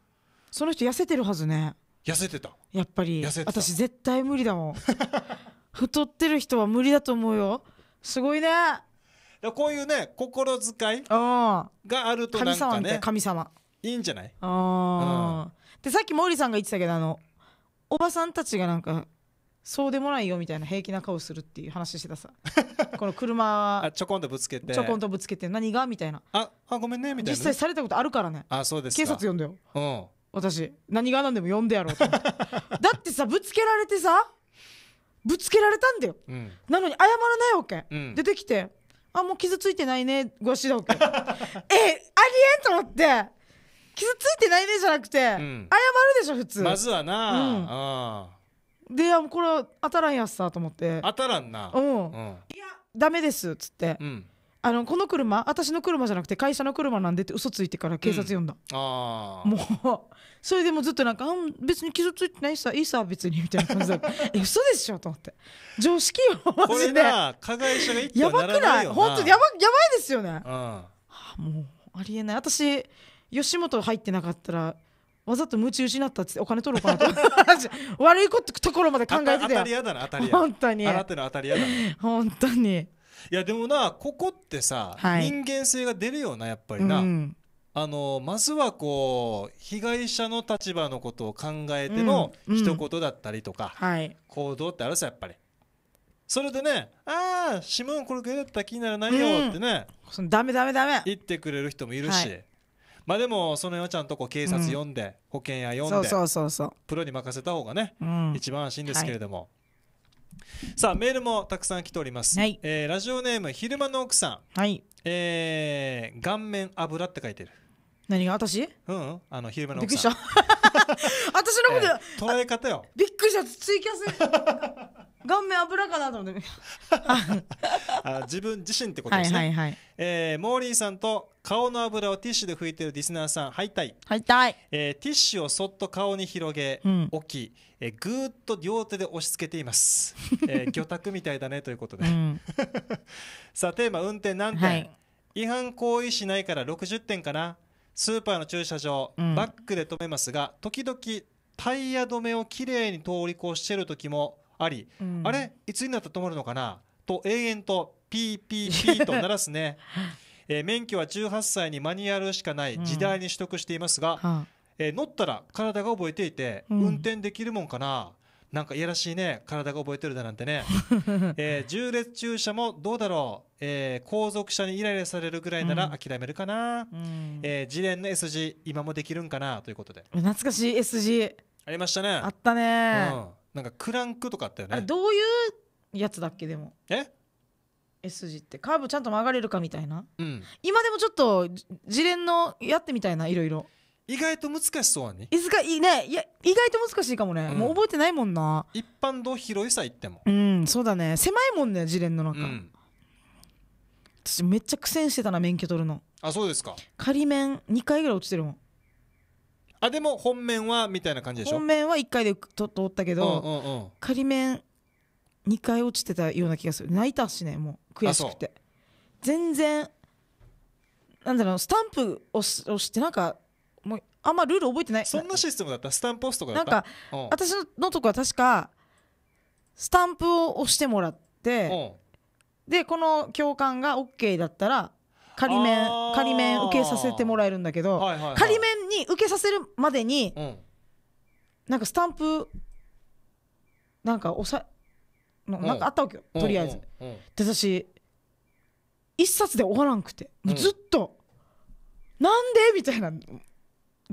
その人痩せてるはずね痩せてたやっぱり私絶対無理だもん 太ってる人は無理だと思うよすごいねだこういうね心遣いがあるとなんかね神様いいんじゃないあ、うん、でさっき毛利さんが言ってたけどあのおばさんたちがなんかそうでもないよみたいな平気な顔するっていう話してたさ この車ちょこんとぶつけてちょこんとぶつけて何がみたいなああごめんねみたいな実際されたことあるからねあそうです警察呼んだよ、うん、私何が何でも呼んでやろうと だってさぶつけられてさぶつけられたんだよ、うん、なのに謝らないわけ、うん、出てきてあもう傷ついてないねご指導君 えありえんと思って傷ついてないねじゃなくて、うん、謝るでしょ普通まずはな、うん、でこれ当たらんやつさと思って当たらんなうん、うん、いやダメですっつって、うんあのこの車私の車じゃなくて会社の車なんでって嘘ついてから警察呼んだ、うん、ああもうそれでもずっとなんか「別に傷ついてないさいいさ別に」みたいな感じで え嘘でしょと思って常識よマジで加害者が一やばくない本当やばやばいですよね、うん、はあ、もうありえない私吉本入ってなかったらわざと夢中失ったってお金取ろうかなと 悪いことところまで考えてた当たり屋だな当たり屋本当になの当たり屋だ本当にいやでもなここってさ、はい、人間性が出るよなやっぱりな、うんあのまずはこう被害者の立場のことを考えての一言だったりとか、うんうんはい、行動ってあるさやっぱりそれでね「ああ指紋これぐらいだったら気にならないよ」ってね、うん、ダメダメダメ言ってくれる人もいるし、はい、まあでもその辺はちゃんとこう警察呼んで、保険屋呼んでそうそうそうプロに任せた方がね、一番安心ですけれども、はい、さあメールもたくさん来ております、はい、えー、ラジオネーム昼間の奥さん、はいえー、顔面油って書いてる何が私うん、あの昼間のびっくりした 私のこと、えー、捉え方よびっくりしたツイキャス 顔面油かなと思って あ自分自身ってことですねはいはい、はい、えー、モーリーさんと顔の油をティッシュで拭いてるリスナーさんはいたいはいたい、えー、ティッシュをそっと顔に広げ、うん、置き、えー、ぐっと両手で押し付けています、えー、魚拓みたいだねということで、うん、さあテーマ運転何点、はい、違反行為しないから60点かなスーパーの駐車場、うん、バックで止めますが時々タイヤ止めをきれいに通り越してる時もあり、うん、あれいつになったら止まるのかなと永遠とピーピーピーと鳴らすね、えー、免許は18歳にマニュアルしかない時代に取得していますが、うん、えー、乗ったら体が覚えていて運転できるもんかな、なんかいやらしいね体が覚えてるだなんてね、えー、重列駐車もどうだろう、えー、後続車にイライラされるぐらいなら諦めるかな、うん、えー、次連の S 字今もできるんかなということで懐かしい S 字ありましたねあったね、うん、なんかクランクとかあったよねどういうやつだっけでもえ S 字ってカーブちゃんと曲がれるかみたいな、うん、今でもちょっと次連のやってみたいないろいろ意外と難しそうやいつかいねいや意外と難しいかもね、うんもう覚えてないもんな一般道広いさ行ってもうんそうだね狭いもんねレンの中、うん私めっちゃ苦戦してたな免許取るのあそうですか仮免2回ぐらい落ちてるもんあでも本面はみたいな感じでしょ本面は1回でとったけど、うんうんうん仮免2回落ちてたような気がする泣いたしねもう悔しくて全然なんだろうスタンプを押してなんかもうあんまルール覚えてないそんなシステムだったスタンプ押すとかだなんか、私のとこは確かスタンプを押してもらって、でこの教官が OK だったら仮面仮面受けさせてもらえるんだけど、はいはいはい、仮面に受けさせるまでに、うん、なんかスタンプなんか押さなんかあったわけよとりあえず、で私一冊で終わらんくてもうずっと、うん、なんでみたいな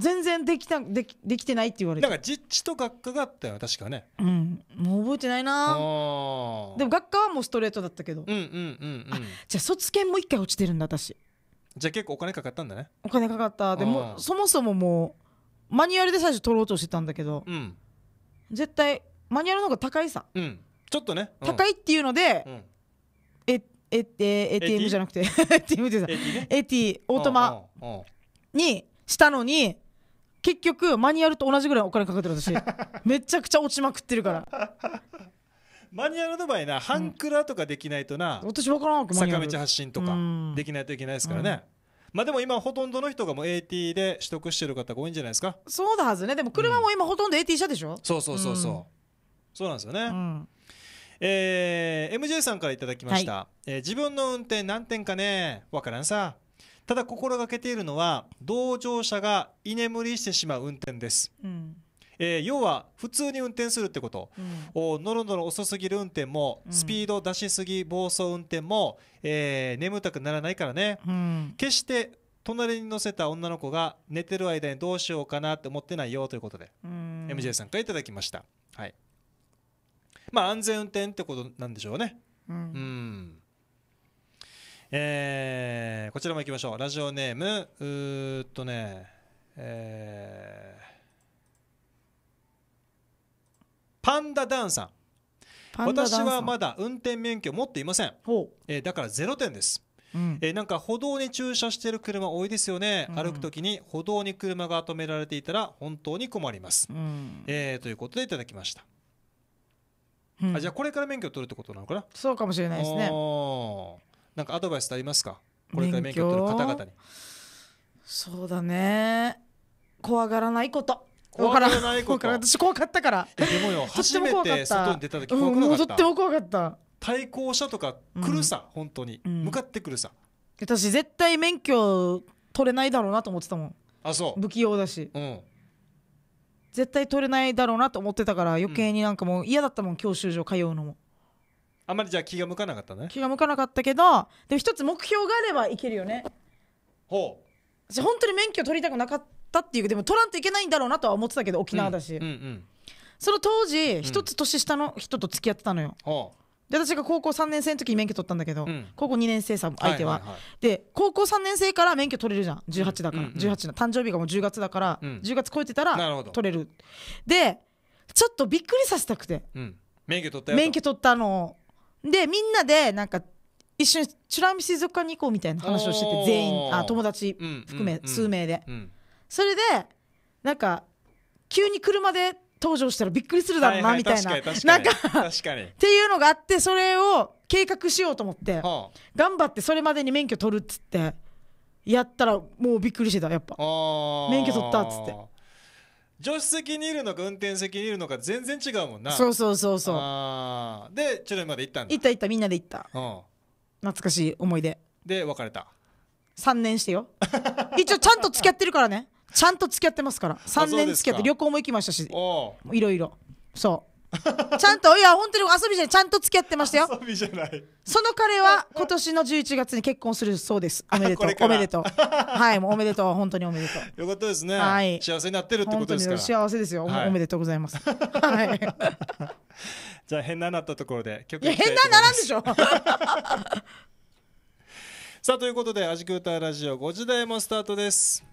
全然できたできできてないって言われてなんか実地と学科があったよ確かねうんもう覚えてないなでも学科はもうストレートだったけどうんうんうんうんじゃあ卒検も一回落ちてるんだ私じゃあ結構お金かかったんだねお金かかったでもそもそももうマニュアルで最初取ろうとしてたんだけど、うん、絶対マニュアルの方が高いさ、うん、ちょっとね、うん、高いっていうので、うん、えええ ATM じゃなくて ATM ってさ AT オートマにしたのに結局マニュアルと同じぐらいお金かけてる私 めちゃくちゃ落ちまくってるからマニュアルの場合な、半蔵クラとかできないとな、うん、私分からんく坂道発進とかできないといけないですからね、うん、まあでも今ほとんどの人がもう AT で取得してる方が多いんじゃないですかそうだはずねでも車も今ほとんど AT 車でしょ、うん、そうそうそうそう、うん、そうなんですよね、うん、えー、MJ さんからいただきました、はい、えー、自分の運転何点かね分からんさただ心がけているのは同乗者が居眠りしてしまう運転です、うんえー、要は普通に運転するってこと、うん、のろのろ遅すぎる運転もスピード出しすぎ暴走運転も、えー、眠たくならないからね、うん、決して隣に乗せた女の子が寝てる間にどうしようかなって思ってないよということで MJ さんからいただきました、はいまあ、安全運転ってことなんでしょうねうん、うんえー、こちらも行きましょう。ラジオネーム、うーっとね、えー、パンダダンさん。私はまだ運転免許持っていません、えー、だから0点です、うん、えー、なんか歩道に駐車している車多いですよね、うん、歩く時に歩道に車が止められていたら本当に困ります、うん、えー、ということでいただきました、あじゃあこれから免許取るってことなのかなそうかもしれないですねなんかアドバイスありますかこれから免許取る方々にそうだね怖がらないこと怖がらないこと私怖かったからでもよ初めて外に出た時怖くなかった、うん、とっても怖かった対向車とか来るさ、うん、本当に、うん、向かってくるさ私絶対免許取れないだろうなと思ってたもんあそう不器用だし、うん、絶対取れないだろうなと思ってたから余計になんかもう嫌だったもん教習所通うのもあまりじゃあ気が向かなかったね気が向かなかったけどでも一つ目標があればいけるよねほう私本当に免許取りたくなかったっていうでも取らんといけないんだろうなとは思ってたけど沖縄だし、うんうんその当時一つ年下の人と付き合ってたのよ、ほで私が高校3年生の時に免許取ったんだけど、うん高校2年生さ相手は,、はいはいはいで高校3年生から免許取れるじゃん18だから、うんうんうん18の誕生日がもう10月だから、うん10月超えてたなるほらど取れるでちょっとびっくりさせたくてう、うん、免許取ったよと免許取ったのをでみんなでなんか一緒に美ら海水族館に行こうみたいな話をしてて全員あ友達含め数名で、それでなんか急に車で登場したらびっくりするだろうなみたいな、なんかっていうのがあってそれを計画しようと思って、頑張ってそれまでに免許取るっつってやったらもうびっくりしてたやっぱ免許取ったっつって。助手席にいるのか運転席にいるのか全然違うもんなそうそうそうそうでチュロまで行ったんだ行った行ったみんなで行ったうん懐かしい思い出で別れた3年してよ 一応ちゃんと付き合ってるからねちゃんと付き合ってますから3年付き合って旅行も行きましたしおおいろいろそうちゃんといや本当に遊びじゃないちゃんと付き合ってましたよ遊びじゃないその彼は今年の11月に結婚するそうですおめでとうおめでとうはいもうおめでとう本当におめでとうよかったですね、はい、幸せになってるってことですか幸せですよ、はい、おめでとうございます はいじゃあ変ななったところで曲いや変なならんでしょ さあということで「アジクータラジオ」5時台もスタートです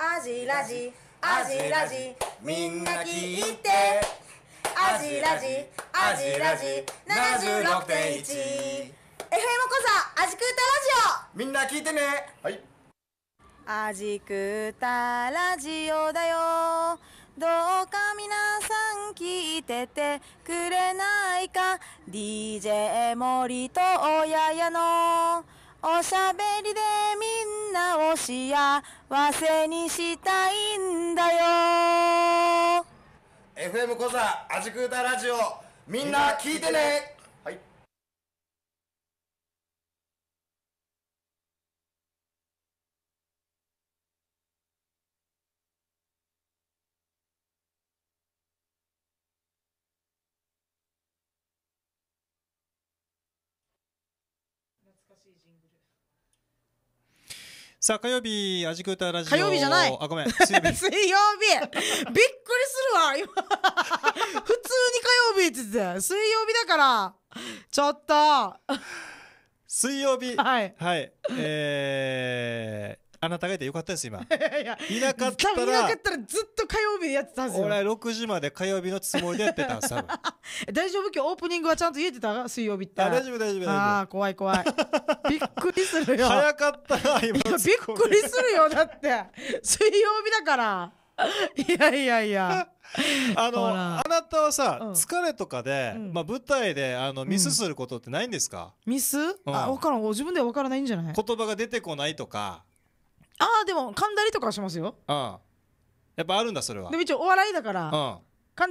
アジラジアジラジみんな聞いてアジラジアジラジ76.1 FM こそアジクータラジオみんな聞いてねはいアジクータラジオだよどうか皆さん聞いててくれないか DJ 森と親やのおしゃべりでみんなんなを幸せにしたいんだよ FM 小座アジクータラジオみんな聞いてね懐かしいジングルさあ火曜日アジクータラジオ火曜日じゃないあごめん 水曜日水曜日びっくりするわ今 普通に火曜日って言って水曜日だからちょっと水曜日はい、はい、えーあなたがいてよかったです今 いなかったらいなかったらずっと火曜日やってたんですよ俺6時まで火曜日のつもりでやってたんす多分 大丈夫今日オープニングはちゃんと言えてた水曜日ってあ大丈夫大丈夫ああ怖い怖い びっくりするよ早かった今びっくりするよだって水曜日だからいやいやいやあのあなたはさ、う疲れとかで、まあ、舞台であのミスすることってないんですか、ミス、あわからん自分では分からないんじゃない言葉が出てこないとかああでも噛んだりとかはしますよああやっぱあるんだそれはでも一応お笑いだから、うん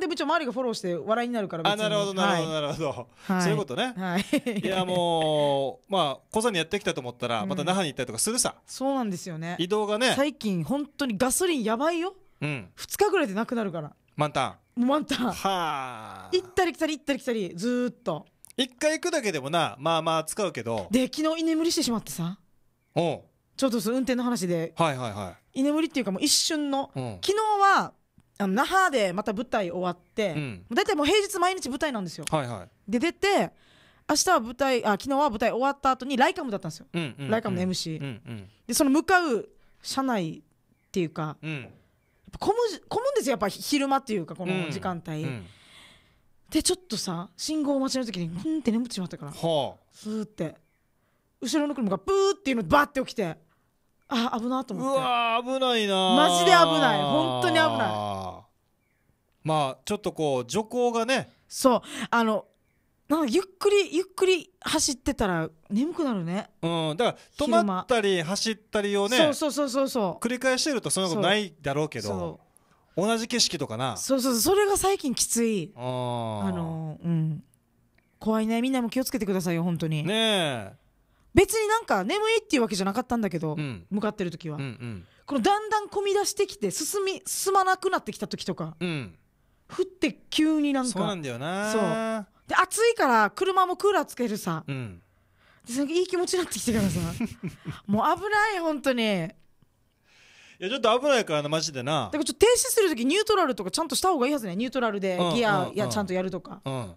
で、部長周りがフォローして笑いになるからあなるほどなるほどなるほど、はい、そういうことね、はい、いやもうまあ小座にやってきたと思ったらまた那覇に行ったりとかするさ、うん、そうなんですよね移動がね最近本当にガソリンやばいよ、うん、2日ぐらいでなくなるから満タン満タンはあ行ったり来たり行ったり来たりずっと一回行くだけでもなまあまあ使うけどで昨日居眠りしてしまってさおうちょっとその運転の話で、はいはいはい、居眠りっていうかもう一瞬の、うん、昨日はあの那覇でまた舞台終わって、うん、大体もう平日毎日舞台なんですよ。はいはい、で出て明日は舞台あ昨日は舞台終わった後にライカムだったんですよ、うんうん、ライカムの MC、うんうん、でその向かう車内っていうか、うん、やっぱ混む混むんですよやっぱ昼間っていうかこの時間帯、うんうん、でちょっとさ信号待ちの時にうんって眠ってしまったから、はあ、スーって後ろの車がブーっていうのバッて起きてあ危なと思うってわー危ないなーマジで危ない本当に危ないまあちょっとこう徐行がねそうあのなんかゆっくりゆっくり走ってたら眠くなるねうんだから止まったり走ったりをねそうそうそうそうそう繰り返してるとそんなことないだろうけど同じ景色とかなそうそうそれが最近きついあのうん怖いねみんなも気をつけてくださいよ本当にねえ別になんか眠いっていうわけじゃなかったんだけど、うん、向かってる時は、うんうん、このだんだん込み出してきて進み進まなくなってきた時とか、うん、降って急になんかそうなんだよなで暑いから車もクーラーつけるさ、うん、でいい気持ちになってきてからさ もう危ない本当にいやちょっと危ないからなマジでなだからちょっと停止する時ニュートラルとかちゃんとした方がいいはずねニュートラルでギアや、ちゃんとやるとか、うん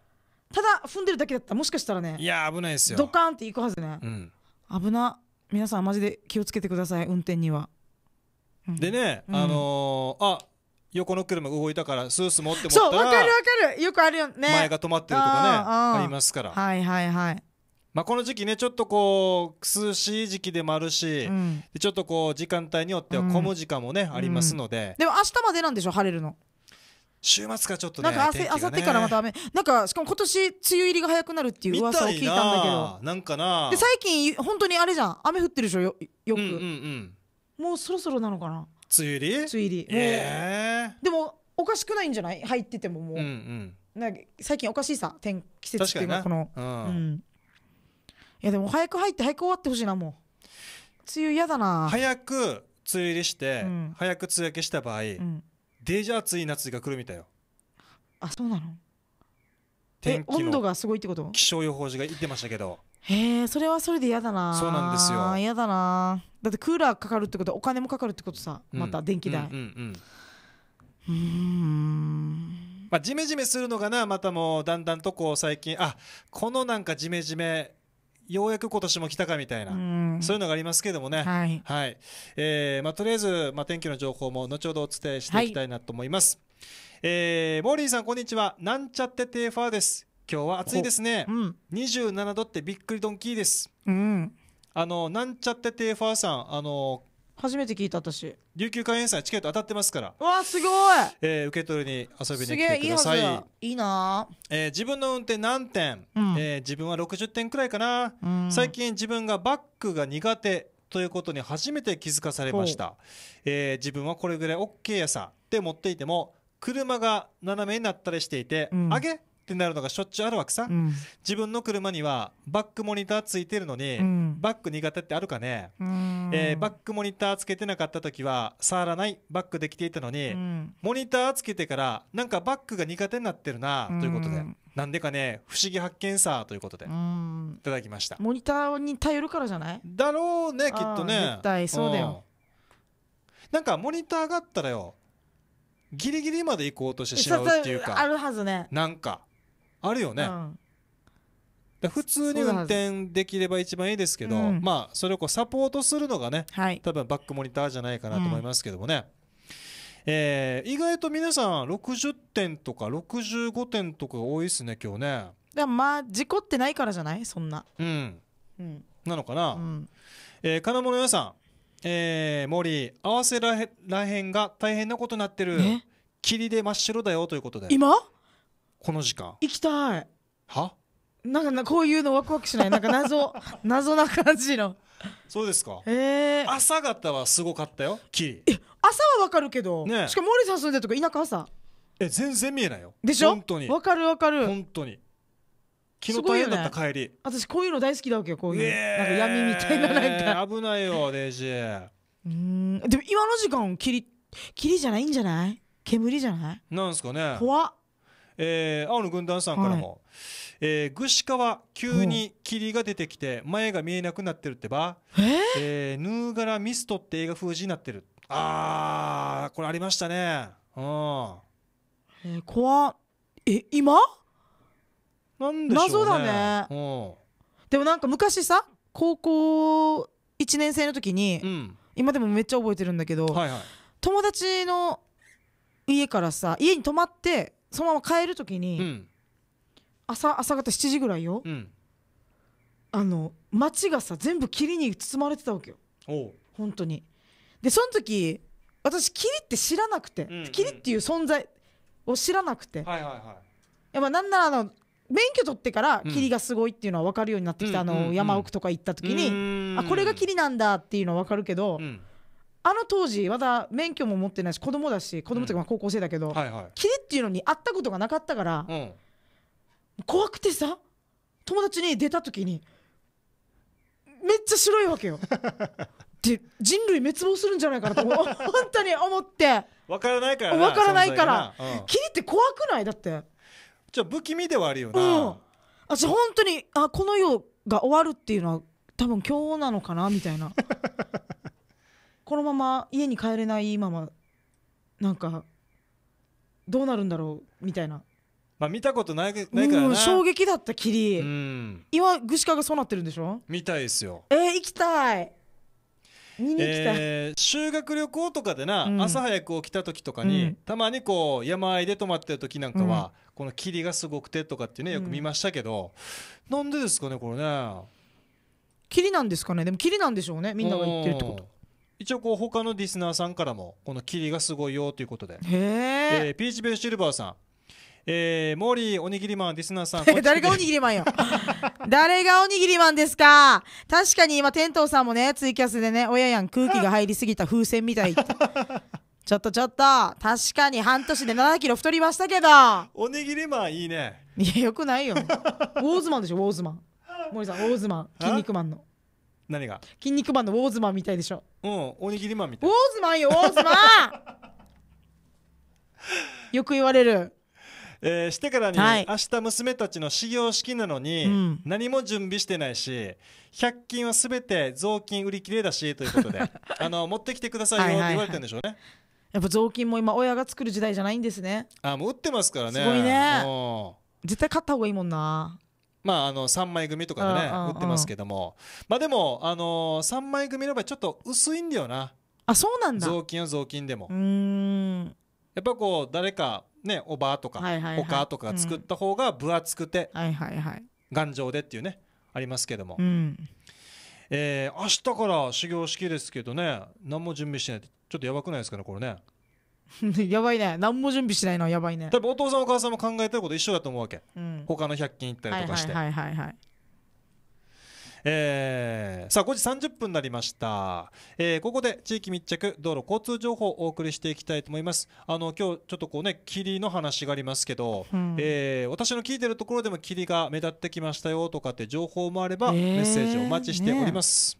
ただ踏んでるだけだったらもしかしたらねいや危ないですよドカンっていくはずね、うん、危な皆さんマジで気をつけてください運転には、うん、でね、うん、あのー、あ横の車動いたからスース持ってらそうわかるわかるよくあるよね前が止まってるとかねありますからはいはいはいまあ、この時期ねちょっとこう涼しい時期でもあるし、うん、ちょっとこう時間帯によっては混む時間もね、うん、ありますので、でも明日までなんでしょ晴れるの週末かちょっとねなんかあせ、ね、あさってからまた雨なんかしかも今年梅雨入りが早くなるっていう噂を聞いたんだけどなんかなで最近本当にあれじゃん雨降ってるでしょよよく、うんうんうん、もうそろそろなのかな梅雨入り梅雨入り、えー、でもおかしくないんじゃない入っててももう、うんうん、なんか最近おかしいさ天季節っていうこの、うん、うん、いやでも早く入って早く終わってほしいなもう梅雨嫌だな早く梅雨入りして、うん、早く梅雨明けした場合、うんデジャージ暑い夏が来るみたいよあそうなの天気温度がすごいってこと気象予報士が言ってましたけどへえそれはそれで嫌だなそうなんですよ嫌だなだってクーラーかかるってことお金もかかるってことさまた電気代うんうんうんうんまあジメジメするのがなまたもうだんだんとこう最近あこのなんかジメジメようやく今年も来たかみたいな、そういうのがありますけどもね、はい、はい、えー、まあ、とりあえず、まあ、天気の情報も後ほどお伝えしていきたいなと思います。はい、えー、モーリーさん、こんにちは。なんちゃってテーファーです。今日は暑いですね。うん、27度ってびっくりドンキーです。うん、あの、なんちゃってテーファーさん、あの、初めて聞いた私琉球開演祭チケット当たってますからわすごい、えー、受け取りに遊びに来てくださいいいな、えー、自分の運転何点、うん、えー、自分は60点くらいかな、うん、最近自分がバックが苦手ということに初めて気づかされました、えー、自分はこれぐらい OK やさって持っていても車が斜めになったりしていて、うん、あげってなるのがしょっちゅうあるわけさ、うん、自分の車にはバックモニターついてるのに、うん、バック苦手ってあるかね、うえー、バックモニターつけてなかった時は触らないバックできていたのに、モニターつけてからなんかバックが苦手になってるなということで、なんでかね不思議発見さということでいただきましたモニターに頼るからじゃないだろうねきっとね絶対そうだよ、なんかモニターがあったらよギリギリまで行こうとしてしまうっていうかあるはずねなんかあるよね、うん、普通に運転できれば一番いいですけど、うん、まあそれをこうサポートするのがね、はい、多分バックモニターじゃないかなと思いますけどもね、うん、えー、意外と皆さん60点とか65点とかが多いですね今日ねでもまあ事故ってないからじゃないそんなうん、うん、なのかな、うん、えー、金物屋さんえー、森合わせらへらへんが大変なことになってる霧で真っ白だよということで今この時間行きたいはなんかこういうのワクワクしないなんか謎 謎な感じのそうですかええー、朝方はすごかったよキリ朝はわかるけど、ね、しかも森さん住んでるとか田舎朝え全然見えないよでしょ本当にわかるわかる本当に昨日大変だった、ね、帰り私こういうの大好きだわけよこういう、ね、なんか闇みたいななんか危ないよデジうんでも今の時間霧霧じゃないんじゃない煙じゃないなんですかね怖っえー、青の軍団さんからも、はい、えー、ぐしかは急に霧が出てきて前が見えなくなってるってば、えー、えー、ヌーガラミストって映画風になってるあーこれありましたねうん、え怖え今なんでしょう、ね、謎だね、うん、でもなんか昔さ高校1年生の時に、うん、今でもめっちゃ覚えてるんだけど、はいはい、友達の家からさ家に泊まってそのまま帰る時に、うん朝朝方7時ぐらいよ、うんあの街がさ全部霧に包まれてたわけよ本当にでその時私霧って知らなくて、うんうん霧っていう存在を知らなくて、はいはいはいやっぱなんならあの免許取ってから霧がすごいっていうのは分かるようになってきた、うんあの山奥とか行った時に、うんあこれが霧なんだっていうのは分かるけど、うんあの当時まだ免許も持ってないし子供だし子供とかまあ高校生だけど、はいはい、キリっていうのに会ったことがなかったから、うん、怖くてさ友達に出た時にめっちゃ白いわけよ。で人類滅亡するんじゃないかなと本当に思って分からないからわからないから、キリって怖くないだってちょ不気味ではあるよな、うん、私本当にあこの世が終わるっていうのは多分今日なのかなみたいな このまま家に帰れないままなんかどうなるんだろうみたいなまあ見たことないないからな衝撃だったきり今具志堅がそうなってるんでしょ見たいですよえー、行きたい見に行きたい、えー修学旅行とかでな、うん朝早く起きた時とかに、うんたまにこう山あいで泊まってる時なんかは、この霧がすごくてとかってねよく見ましたけど、なんでですかねこれね霧なんですかねでも霧なんでしょうねみんなが言ってるってこと一応こう他のリスナーさんからもこの霧がすごいよということで、えー、ピーチベルシルバーさんえー、モーリーおにぎりマンリスナーさん 誰がおにぎりマンよ 誰がおにぎりマンですか確かに今天童さんもねツイキャスでね親やん空気が入りすぎた風船みたい ちょっとちょっと確かに半年で7キロ太りましたけどおにぎりマンいいねいやよくないよウォーズマンでしょウォーズマン森さんウォーズマン筋肉マンの何が筋肉マンのウォーズマンみたいでしょうんおにぎりマンみたいウォーズマンよウォーズマンよく言われるえーしてからに、はい明日娘たちの始業式なのに、うん何も準備してないし100均はすべて雑巾売り切れだしということで あの持ってきてくださいよって言われてるんでしょうね、やっぱ雑巾も今親が作る時代じゃないんですねあもう売ってますからねすごいねう絶対買った方がいいもんなまあ、あの3枚組とかでね、売ってますけども、まあ、でも、あの3枚組の場合ちょっと薄いんだよなあそうなんだ雑巾は雑巾でもやっぱこう誰かねおばあとか、おかとか作った方が分厚くて、はいはいはい頑丈でっていうねありますけども、うん、え明日から始業式ですけどね何も準備してないってちょっとやばくないですかねこれね やばいね何も準備しないのはやばいね多分お父さんお母さんも考えてること一緒だと思うわけ、うん、他の100均行ったりとかしてはいはいはいはい、はい、えー、さあ5時30分になりました、えー、ここで地域密着道路交通情報をお送りしていきたいと思いますあの今日ちょっとこうね霧の話がありますけど、うん、えー、私の聞いてるところでも霧が目立ってきましたよとかって情報もあれば、えー、メッセージをお待ちしております、ね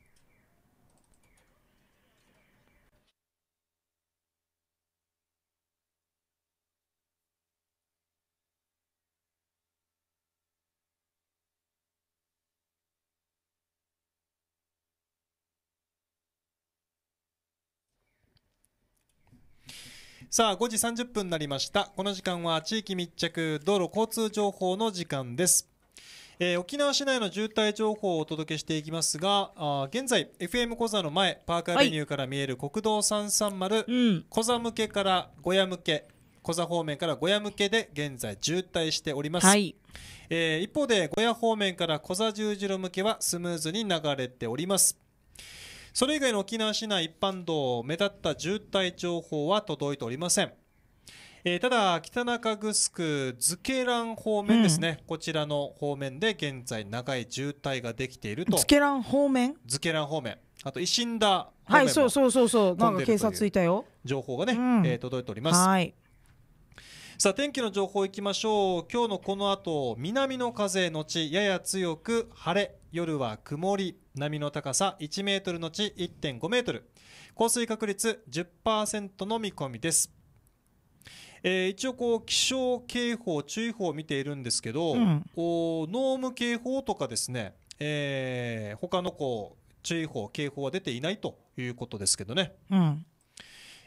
さあ5時30分になりましたこの時間は地域密着道路交通情報の時間です、えー、沖縄市内の渋滞情報をお届けしていきますがあ現在 FM 小座の前パークアベニューから見える国道330、うん、小座向けから小屋向け小座方面から小屋向けで現在渋滞しております、はい、えー、一方で小屋方面から小座十字路向けはスムーズに流れておりますそれ以外の沖縄市内一般道、目立った渋滞情報は届いておりません。えー、ただ、北中城図けらん方面ですね、うん、こちらの方面で現在、長い渋滞ができていると。図けらん方面漬けらん方面。あと、石んだはい、そうそうそうそう、なんか警察いたよ。情報がね、うん、えー、届いております。はいさあ天気の情報いきましょう今日のこの後南の風のちやや強く晴れ夜は曇り波の高さ1メートルのち1.5メートル降水確率10%の見込みです、えー、一応こう気象警報注意報を見ているんですけど、うん、お濃霧警報とかですね、えー、他のこう注意報警報は出ていないということですけどね、うん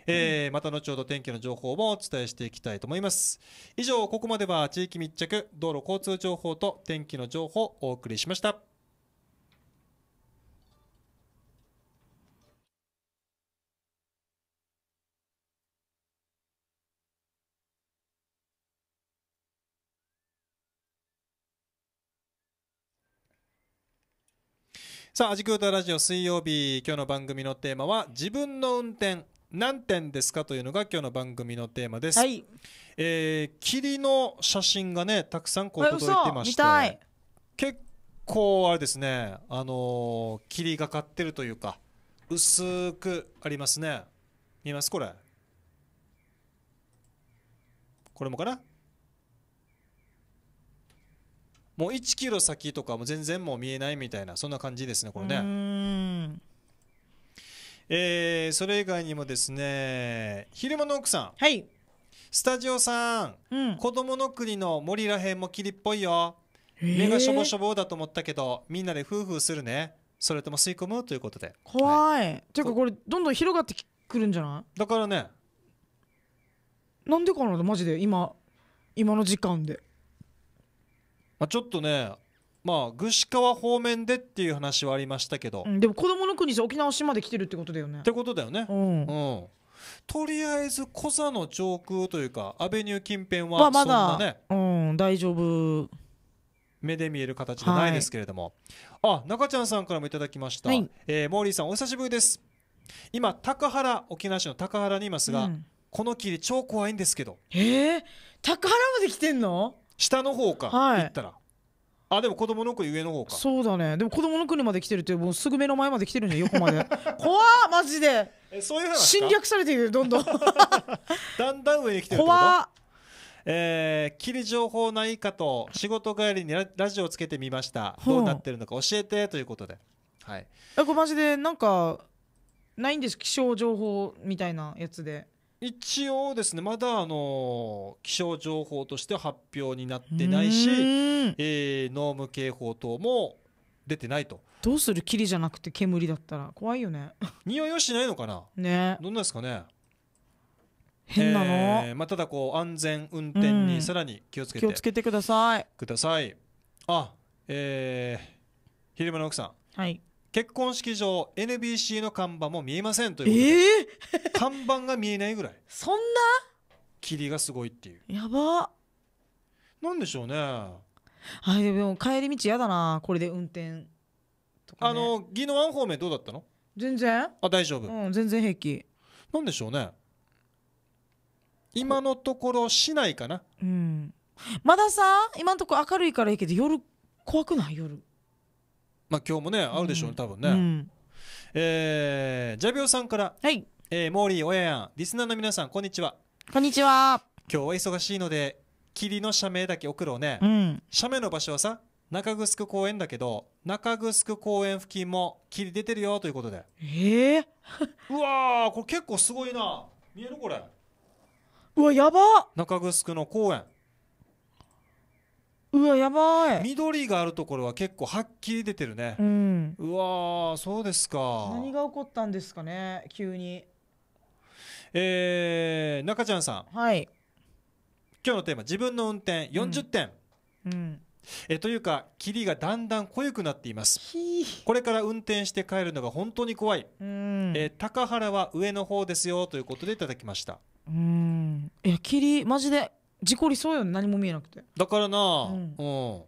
えー、また後ほど天気の情報もお伝えしていきたいと思います以上ここまでは地域密着道路交通情報と天気の情報をお送りしましたさあ、アジクータラジオ水曜日、今日の番組のテーマは、自分の運転、何点ですかというのが今日の番組のテーマです。はい。えー、霧の写真がね、たくさんこう届いてまして、結構あれですね、あのー、霧がかってるというか、薄くありますね。見えますこれ。これもかなもう1キロ先とかも全然もう見えないみたいなそんな感じですねこれねえー、それ以外にもですね昼間の奥さん、はい、スタジオさん、うん、子供の国の森らへんも霧っぽいよ目がしょぼしょぼだと思ったけどみんなでフーフーするねそれとも吸い込むということで怖い、はい、ていうかこれどんどん広がってくるんじゃないだからねなんでかなマジで今今の時間でまあ、ちょっとねまあ志川方面でっていう話はありましたけど、うん、でも子供の国じゃ沖縄市まで来てるってことだよねってことだよね、うん、うん、とりあえずコザの上空というかアベニュー近辺はそんなね、まあ、まだ、うん、大丈夫目で見える形じゃないですけれども、はい、あ中ちゃんさんからもいただきました、はい、えー、モーリーさんお久しぶりです今高原沖縄市の高原にいますが、うん、この霧超怖いんですけどえー、高原まで来てんの下の方か、はい、行ったらあでも子供の国上の方かそうだねでも子供の国まで来てるってもうすぐ目の前まで来てるんだよ横まで 怖っマジでえそういう話侵略されているどんどん だんだん上に来てるって怖っえー、切り情報ないかと仕事帰りにラジオをつけてみましたどうなってるのか教えてということで、はい、これマジでなんかないんです気象情報みたいなやつで一応ですねまだあの気象情報として発表になってないし、えー、濃霧警報等も出てないとどうする霧じゃなくて煙だったら怖いよね 匂いはしないのかなねどんなですかね変なの、えー、まあ、ただこう安全運転にさらに気をつけて、うん、気をつけてくださいくださいあえー、昼間の奥さんはい結婚式場 NBC の看板も見えませんということで、えー、看板が見えないぐらいそんな霧がすごいっていうやばなんでしょうねあでも帰り道やだなこれで運転、ね、あの宜野湾方面どうだったの全然あ大丈夫うん全然平気なんでしょうね今のところ市内かなうんまださ今のところ明るいからいいけど夜怖くない夜まあ今日もねあるでしょうね、多分ね、うん、えー、ジャビオさんからはいえー、モーリー、オヤん、ン、リスナーの皆さん、こんにちは。こんにちは。今日は忙しいので、霧の社名だけ送ろうね。うん、社名の場所はさ、中城公園だけど、中城公園付近も霧出てるよということで。ええー、うわー、これ結構すごいな。見えるこれ。うわ、やば中城の公園。うわやばい緑があるところは結構はっきり出てるね、うん、うわそうですか何が起こったんですかね急にえー、中ちゃんさんはい今日のテーマ自分の運転40点、うん、うん、えというか霧がだんだん濃ゆくなっていますこれから運転して帰るのが本当に怖い、うん、え高原は上の方ですよということでいただきましたうんえ霧マジで事故りそうよね何も見えなくてだからな、うん、うん、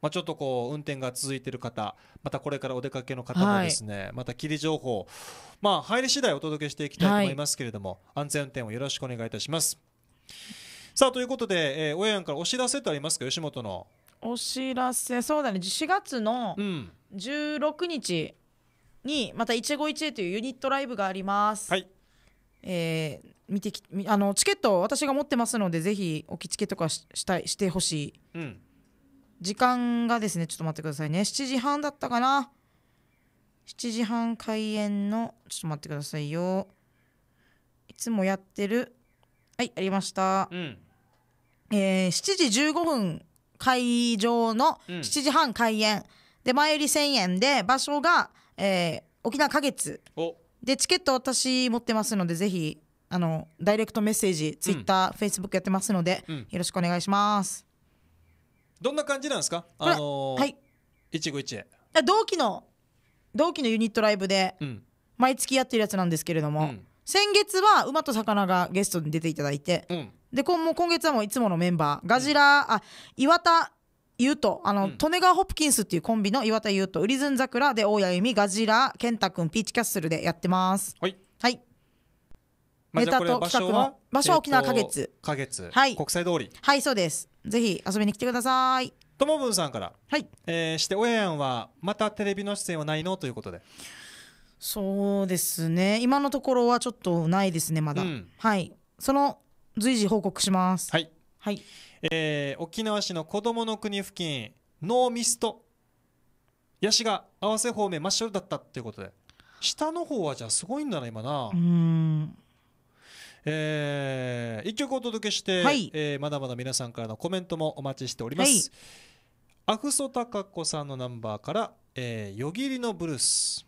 まあ、ちょっとこう運転が続いている方またこれからお出かけの方もですね、はい、また霧情報まあ入り次第お届けしていきたいと思いますけれども、はい、安全運転をよろしくお願いいたしますさあということで、えー、親やんからお知らせってありますか吉本のお知らせそうだね4月の16日にまた「一期一会」というユニットライブがあります、はいえー、見てきあのチケット私が持ってますのでぜひ置き付けとかしたいしてほしい、うん、時間がですねちょっと待ってくださいね7時半だったかな7時半開演のちょっと待ってくださいよいつもやってるはいありました、うん、えー、7時15分会場の7時半開演、うん、で前売り1000円で場所が、えー、沖縄花月でチケット私持ってますのでぜひあのダイレクトメッセージ、ツイッター、フェイスブックやってますので、うんよろしくお願いします。どんな感じなんですかあのー、はい、一期一会あ同期の同期のユニットライブでうん毎月やってるやつなんですけれども、うん先月は馬と魚がゲストに出ていただいて、うんで今も今月はもういつものメンバーガジラ、あ岩田優斗あの、利根川ホプキンスっていうコンビの岩田優斗ウリズン桜で大谷由美ガジラ健太くんピーチキャッスルでやってますはいはいネタと企画の場所は沖縄花月花月はい国際通りはいそうですぜひ遊びに来てくださいともぶんさんからはい、えー、しておやんはまたテレビの出演はないのということでそうですね今のところはちょっとないですねまだ、うん、はいその随時報告しますはいはい、えー、沖縄市の子どもの国付近ノーミストヤシが合わせ方面真っ白だったっていうことで下の方はじゃあすごいんだな今なうんえー、一曲お届けして、はい、えー、まだまだ皆さんからのコメントもお待ちしております、はい、アフソタカッコさんのナンバーから、えー、よぎりのブルース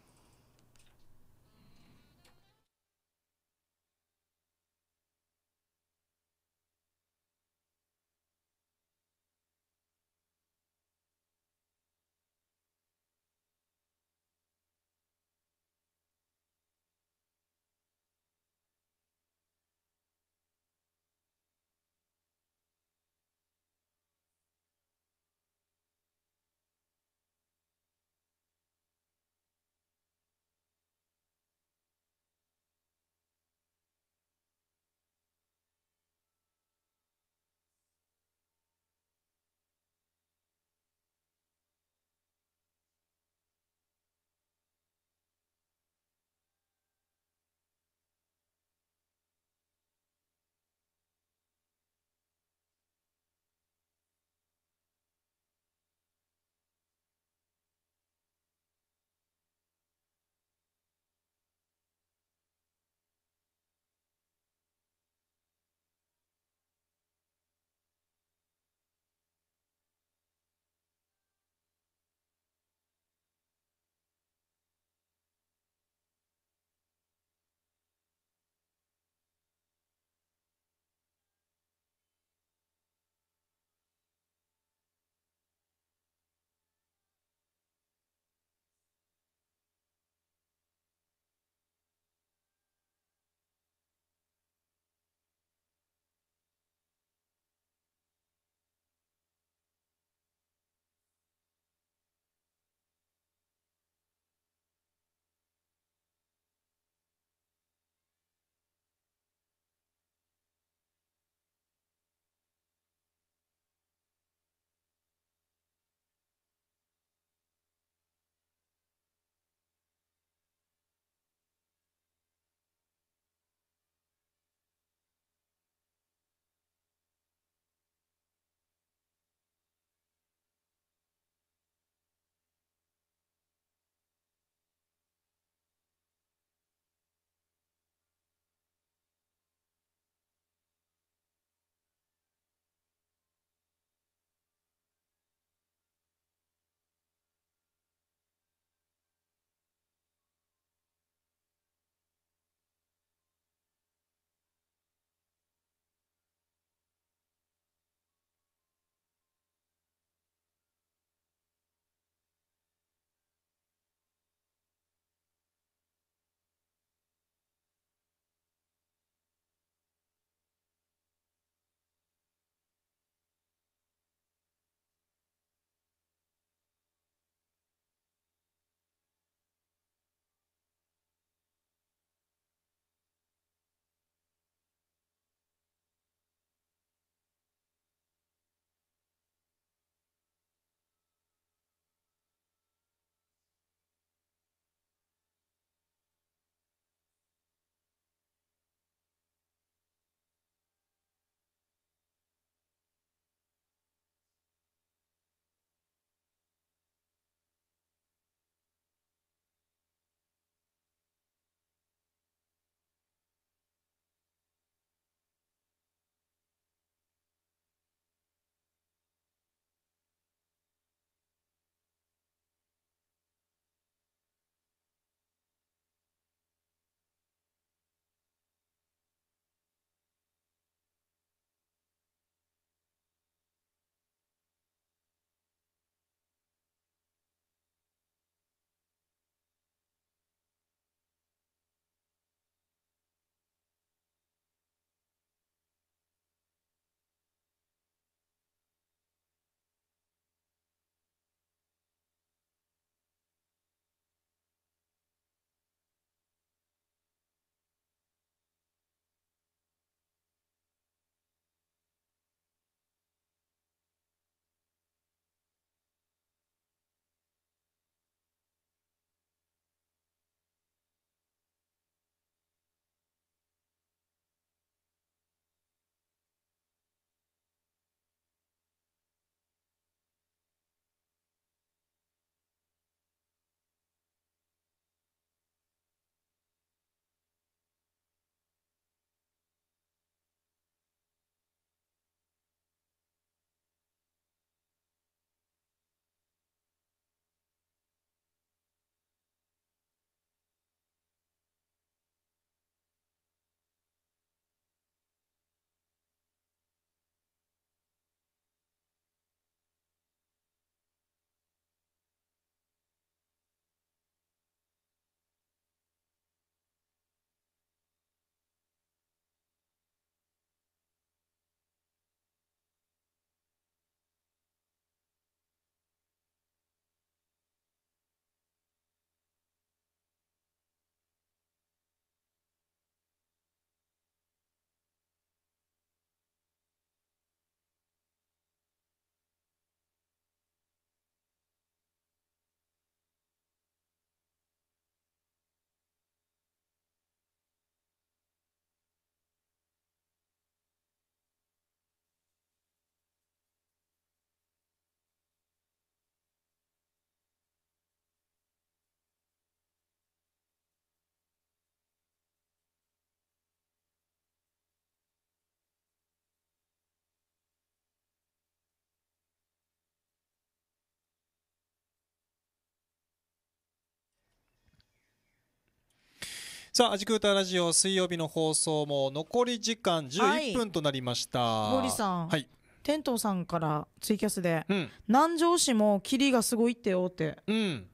さあ、アジクータラジオ水曜日の放送も残り時間11分となりました。はい、森さん。はい。天童さんからツイキャスで、うん、南城市も霧がすごいってよって。うん。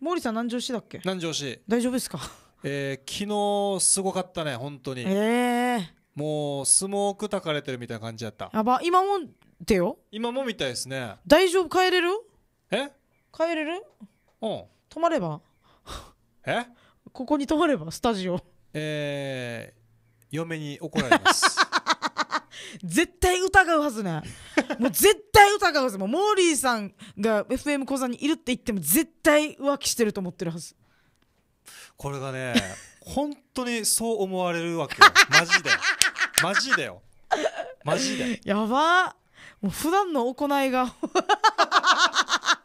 森さん南城市だっけ南城市。大丈夫ですかえー、昨日すごかったね、本当に。ええー、もう、スモークたかれてるみたいな感じやった。やば、今もってよ。今もみたいですね。大丈夫帰れるえ帰れるうん。泊まればえここに泊まればスタジオえー、嫁に怒られます 絶対疑うはずねもう絶対疑うはずもうモーリーさんが FM 講座にいるって言っても絶対浮気してると思ってるはずこれがね本当にそう思われるわけよマジでマジでよマジでやばもう普段の行いが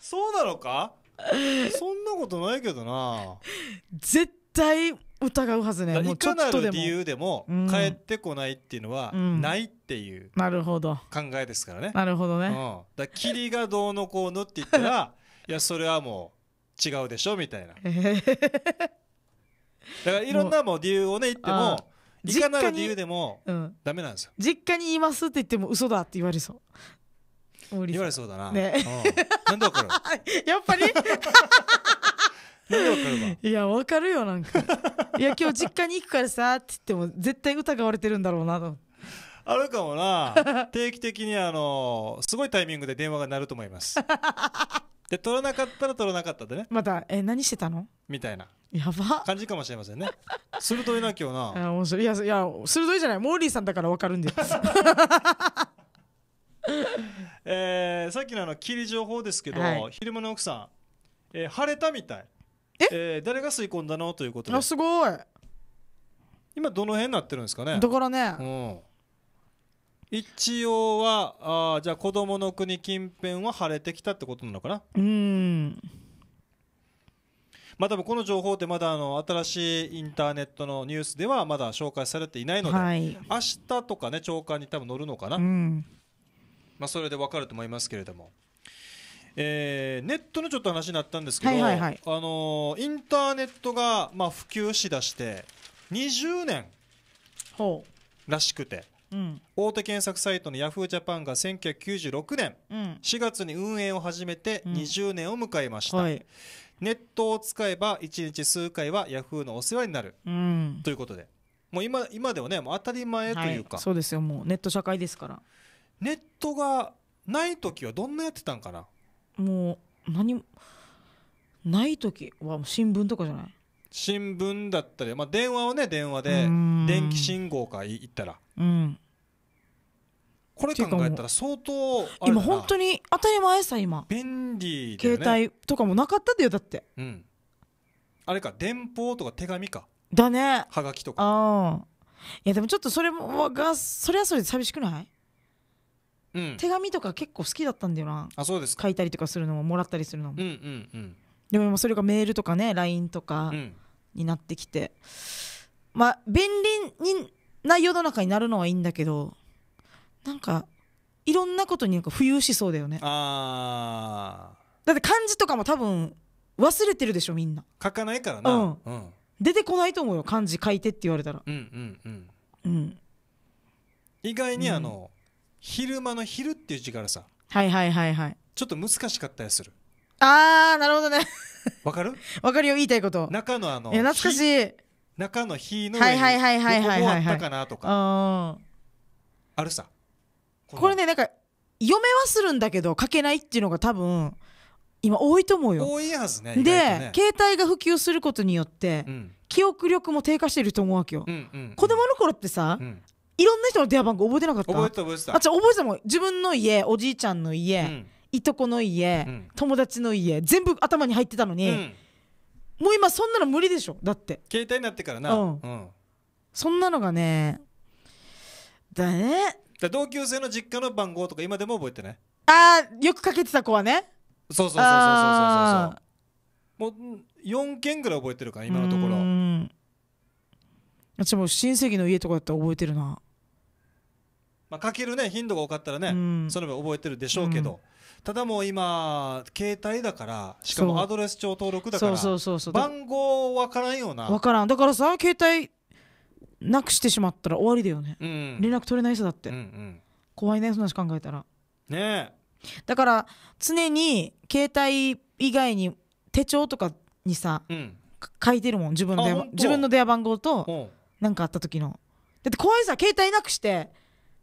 そうなのかそんなことないけどな絶対対疑うはずねい理由でも帰ってこないっていうのはないっていうなるほど考えですからねなるほどね、うん、だ霧がどうのこうのって言ったら いやそれはもう違うでしょみたいな、だからいろんなもう理由をね言ってもいかなる理由でもダメなんですよ実家にいますって言っても嘘だって言われそう言われそうだな、ねうん、なんだこれやっぱりなんでわかるいやわかるよなんかいや今日実家に行くからさって言っても絶対疑われてるんだろうなとあるかもな定期的にあのすごいタイミングで電話が鳴ると思いますで取らなかったら取らなかったでねまたえ何してたのみたいなやば感じかもしれませんね鋭いな今日な面白いいやいや鋭いじゃないモーリーさんだから分かるんで えー、さっきのあの霧情報ですけど、はい、昼間の奥さん、えー、晴れたみたいええー誰が吸い込んだのということであすごい今どの辺になってるんですかねだからねうん、一応はあじゃあ子供の国近辺は晴れてきたってことなのかなうんまあ多分この情報ってまだあの新しいインターネットのニュースではまだ紹介されていないので、はい明日とかね朝刊に多分載るのかな、うんまあ、それで分かると思いますけれどもえー、ネットのちょっと話になったんですけど、はいはいはい、あのー、インターネットが、まあ、普及しだして20年らしくて、うん、大手検索サイトのヤフージャパンが1996年、4月に運営を始めて20年を迎えました、うんはい、ネットを使えば1日数回はヤフーのお世話になる、ということでもう今今ではねもう当たり前というか、はい、そうですよもうネット社会ですからネットがない時はどんなやってたんかなもう何もない時は新聞とかじゃない新聞だったり、まあ、電話をね電話で電気信号か行ったら、うん、これ考えたら相当今本当に当たり前さ今便利、ね、携帯とかもなかったでよだって、うん、あれか電報とか手紙かだねはがきとかああいやでもちょっとそれもがそれはそれで寂しくないうん、手紙とか結構好きだったんだよなあそうです書いたりとかするのももらったりするのも、うんうんうん、でもそれがメールとかね LINE とかになってきて、うん、まあ便利にな世の中になるのはいいんだけどなんかいろんなことになんか浮遊しそうだよねあだって漢字とかも多分忘れてるでしょみんな書かないからな、うん、うん、出てこないと思うよ漢字書いてって言われたらうんうんうん、うん、意外にあの、うん昼間の昼っていう字からさはいはいはいはいちょっと難しかったりするあーなるほどねわかるわかるよ言いたいこと中のあのいや懐かしい中の日のはいはいはいはいはいはいどこあったかなとかああるさこれねなんかめはするんだけど書けないっていうのが多分今多いと思うよ多いはずねで、携帯が普及することによって、うん記憶力も低下してると思うわけよ、うんうんうん子供の頃ってさ、うんいろんな人の電話番号覚えてなかった覚えてた覚えてたあじゃ覚えてたもん自分の家おじいちゃんの家、うんいとこの家、うん、友達の家全部頭に入ってたのに、うん、もう今そんなの無理でしょだって携帯になってからな、うん、うん、そんなのがねだねだ同級生の実家の番号とか今でも覚えてないああよくかけてた子はねそうそうそうそうそうそうもう4件ぐらい覚えてるから今のところ私も親戚の家とかだったら覚えてるなまあ、かけるね頻度が多かったらね、うん、それは覚えてるでしょうけど、うん、ただもう今携帯だからしかもアドレス帳登録だから番号わからんようなわからんだからさ携帯なくしてしまったら終わりだよね、うん、連絡取れない人だって、うんうん、怖いねそんなし考えたらねだから常に携帯以外に手帳とかにさ、書いてるもん自分の自分の電話番号と何かあった時のだって怖いさ携帯なくして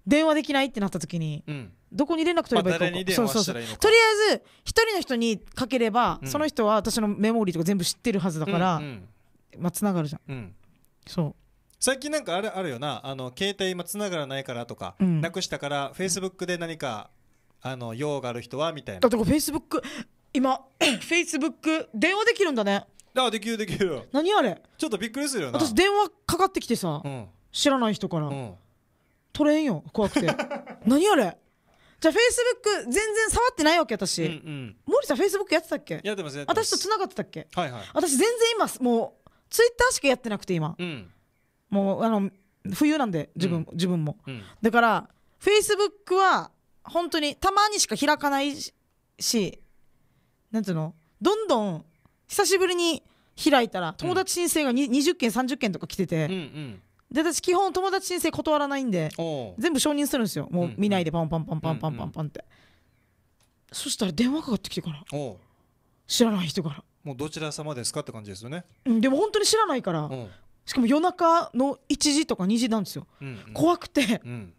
電話できないってなった時に、うん、どこに連絡取ればいいかか、まあ、そとりあえず一人の人にかければ、うん、その人は私のメモリーとか全部知ってるはずだから、うんうん、まあつながるじゃん、うん、そう最近なんかあれあるよなあの携帯今つながらないからとか、なくしたからフェイスブックで何かあの用がある人はみたいなだってフェイスブック今フェイスブック電話できるんだねあできるできる何あれちょっとびっくりするよな私電話かかってきてさ、知らない人から、うん取れんよ怖くて 何あれじゃあフェイスブック全然触ってないわけ私、うんうん、森さんフェイスブックやってたっけやってます私と繋がってたっけ、はいはい、私全然今もうツイッターしかやってなくて今、うん、もうあの冬なんで自分うん、自分も、うん、だからフェイスブックは本当にたまにしか開かないしなんていうのどんどん久しぶりに開いたら友達申請が20件30件とか来てて、うんうん、で私基本友達申請断らないんで全部承認するんですよもう見ないでパンパンパンパンパンパンパンって、そしたら電話かかってきてから知らない人から、もうどちら様ですかって感じですよね。うん、でも本当に知らないから、しかも夜中の1時とか2時なんですよ、うんうん怖くて、うん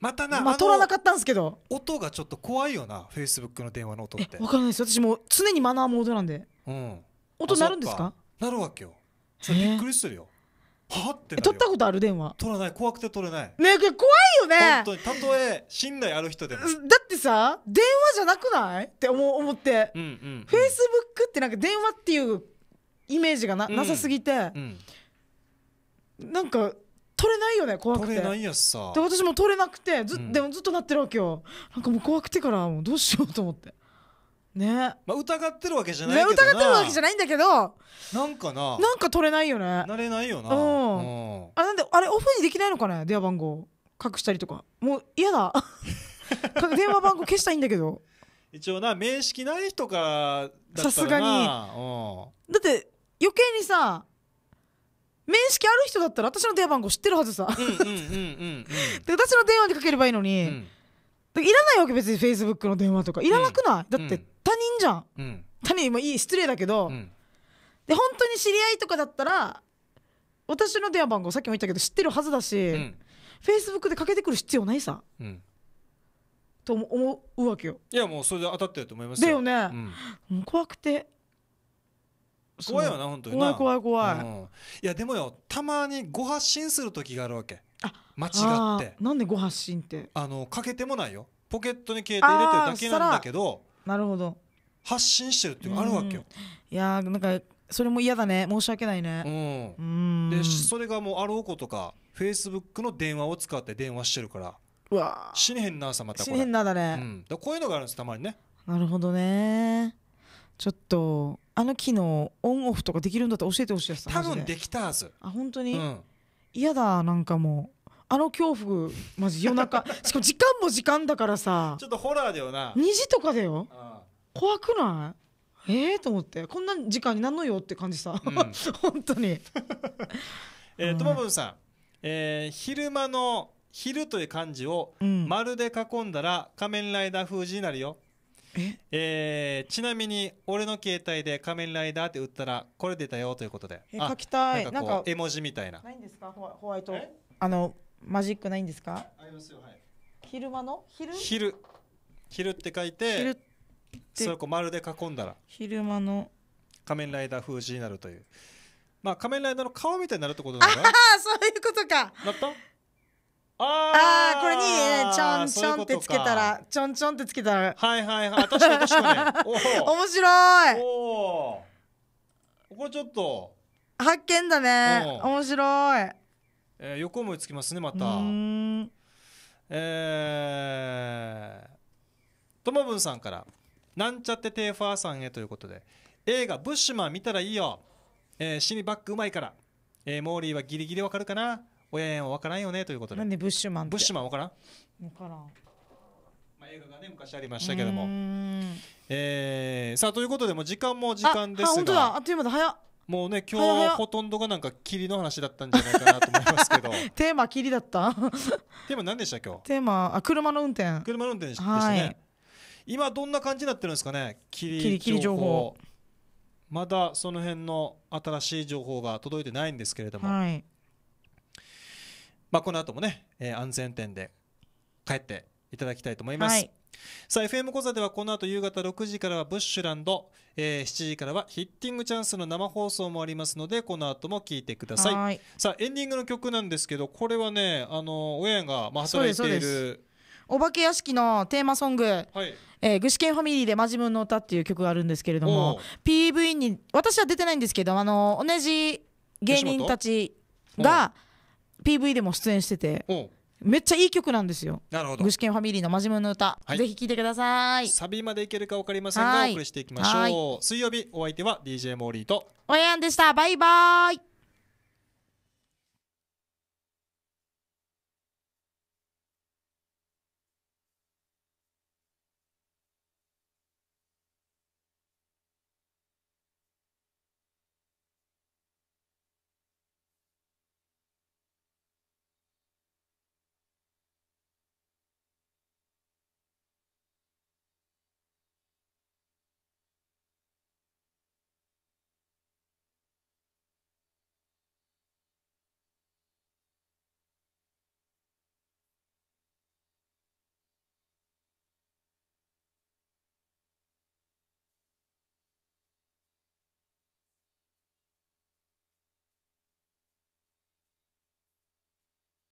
またな、まああ、取らなかったんですけど音がちょっと怖いよな、フェイスブックの電話の音って。わからないです私もう常にマナーモードなんでうん、音鳴るんですかなるわけよ。それびっくりするよ。はって取ったことある電話取らない怖くて取れないね怖いよね本当にたとえ信頼ある人でもだってさ電話じゃなくないって思思ってフェイスブックってなんか電話っていうイメージがな,、なさすぎて、うなんか取れないよね怖くて取れないやさで私も取れなくてず、でもずっとなってるわけよなんかもう怖くてからもうどうしようと思ってねまあ疑ってるわけじゃないけどな、ね、疑ってるわけじゃないんだけどなんかななんか取れないよねなれないよな、うん、あなんであれオフにできないのかね電話番号隠したりとかもう嫌だ 電話番号消したいんだけど一応な面識ない人からさすがに、だって余計にさ面識ある人だったら私の電話番号知ってるはずさ、で私の電話でかければいいのに、いらないわけ別にフェイスブックの電話とかいらなくない、うん、だって他人じゃん、うん、他人もいい失礼だけど、うん、で本当に知り合いとかだったら私の電話番号さっきも言ったけど知ってるはずだし、フェイスブックでかけてくる必要ないさ、と思うわけよいやもうそれで当たってると思いますよだよね、怖くて怖いよな本当に怖い怖い怖い、いやでもよたまにご発信する時があるわけ間違ってなんでご発信ってあのかけてもないよポケットに携帯入れてるだけなんだけどなるほど発信してるっていうのあるわけよ、いやーなんかそれも嫌だね申し訳ないねうんでそれがもうあろうことかフェイスブックの電話を使って電話してるからうわ死ねへんなさまたこれ死ねへんなだね、うん、だこういうのがあるんですたまにねなるほどねちょっとあの機能オンオフとかできるんだったら教えてほしいです多分できたはずあ本当に、うん、嫌だなんかもうあの恐怖マジ夜中 しかも時間も時間だからさちょっとホラーだよな2時とかだよ怖くないえーと思ってこんな時間になんのよって感じさ、うん、本当に えー、ともぶんさん、えー、昼間の「昼」という漢字を丸で囲んだら仮面ライダー風字になるよ、うん、ええー、ちなみに俺の携帯で「仮面ライダー」って打ったらこれ出たよということで、えー、書きたいなんか絵文字みたいなないんですかホワイトあのマジックないんですかありますよはい昼間の昼昼昼って書いて。昼てそれこう丸で囲んだら昼間の仮面ライダー風刺になるというまあ仮面ライダーの顔みたいになるってことなあのかなあそういうことかなったああーこれにちょんちょんってつけたらちょんちょんってつけたらはいはいはい確かに確かに 面白いおおこれちょっと発見だね面白いえー、横思いつきますねまたえー、ともぶんさんからなんちゃってテーファーさんへということで映画「ブッシュマン」見たらいいよ、えー、シニバックうまいから、えー、モーリーはギリギリわかるかな親縁はわからんよねということで何でブッシュマンブッシュマンわからんわからん、まあ、映画がね昔ありましたけどもえー、さあということでも時間も時間ですがあ本当だあっという間だ早っもうね今日ほとんどがなんか霧の話だったんじゃないかなと思いますけど テーマ霧だった テーマ何でした今日テーマあ車の運転車の運転でしたね、はい、今どんな感じになってるんですかね霧霧情報まだその辺の新しい情報が届いてないんですけれども、はい、まあ、この後もね、えー、安全点で帰っていただきたいと思います、はいさあ FM 講座ではこの後夕方6時からはブッシュランド、えー、7時からはヒッティングチャンスの生放送もありますのでこの後も聞いてくださいさあエンディングの曲なんですけどこれはねあの親が働いているお化け屋敷のテーマソング、はいえー、具志堅ファミリーで「真面目の歌」っていう曲があるんですけれども PV に私は出てないんですけどあの同じ芸人たちが PV でも出演してて。めっちゃいい曲なんですよなるほど具志堅ファミリーの真面目の歌、はい、ぜひ聴いてくださいサビまでいけるか分かりませんがお送りしていきましょう水曜日お相手は DJ モーリーとおやんでしたバイバイ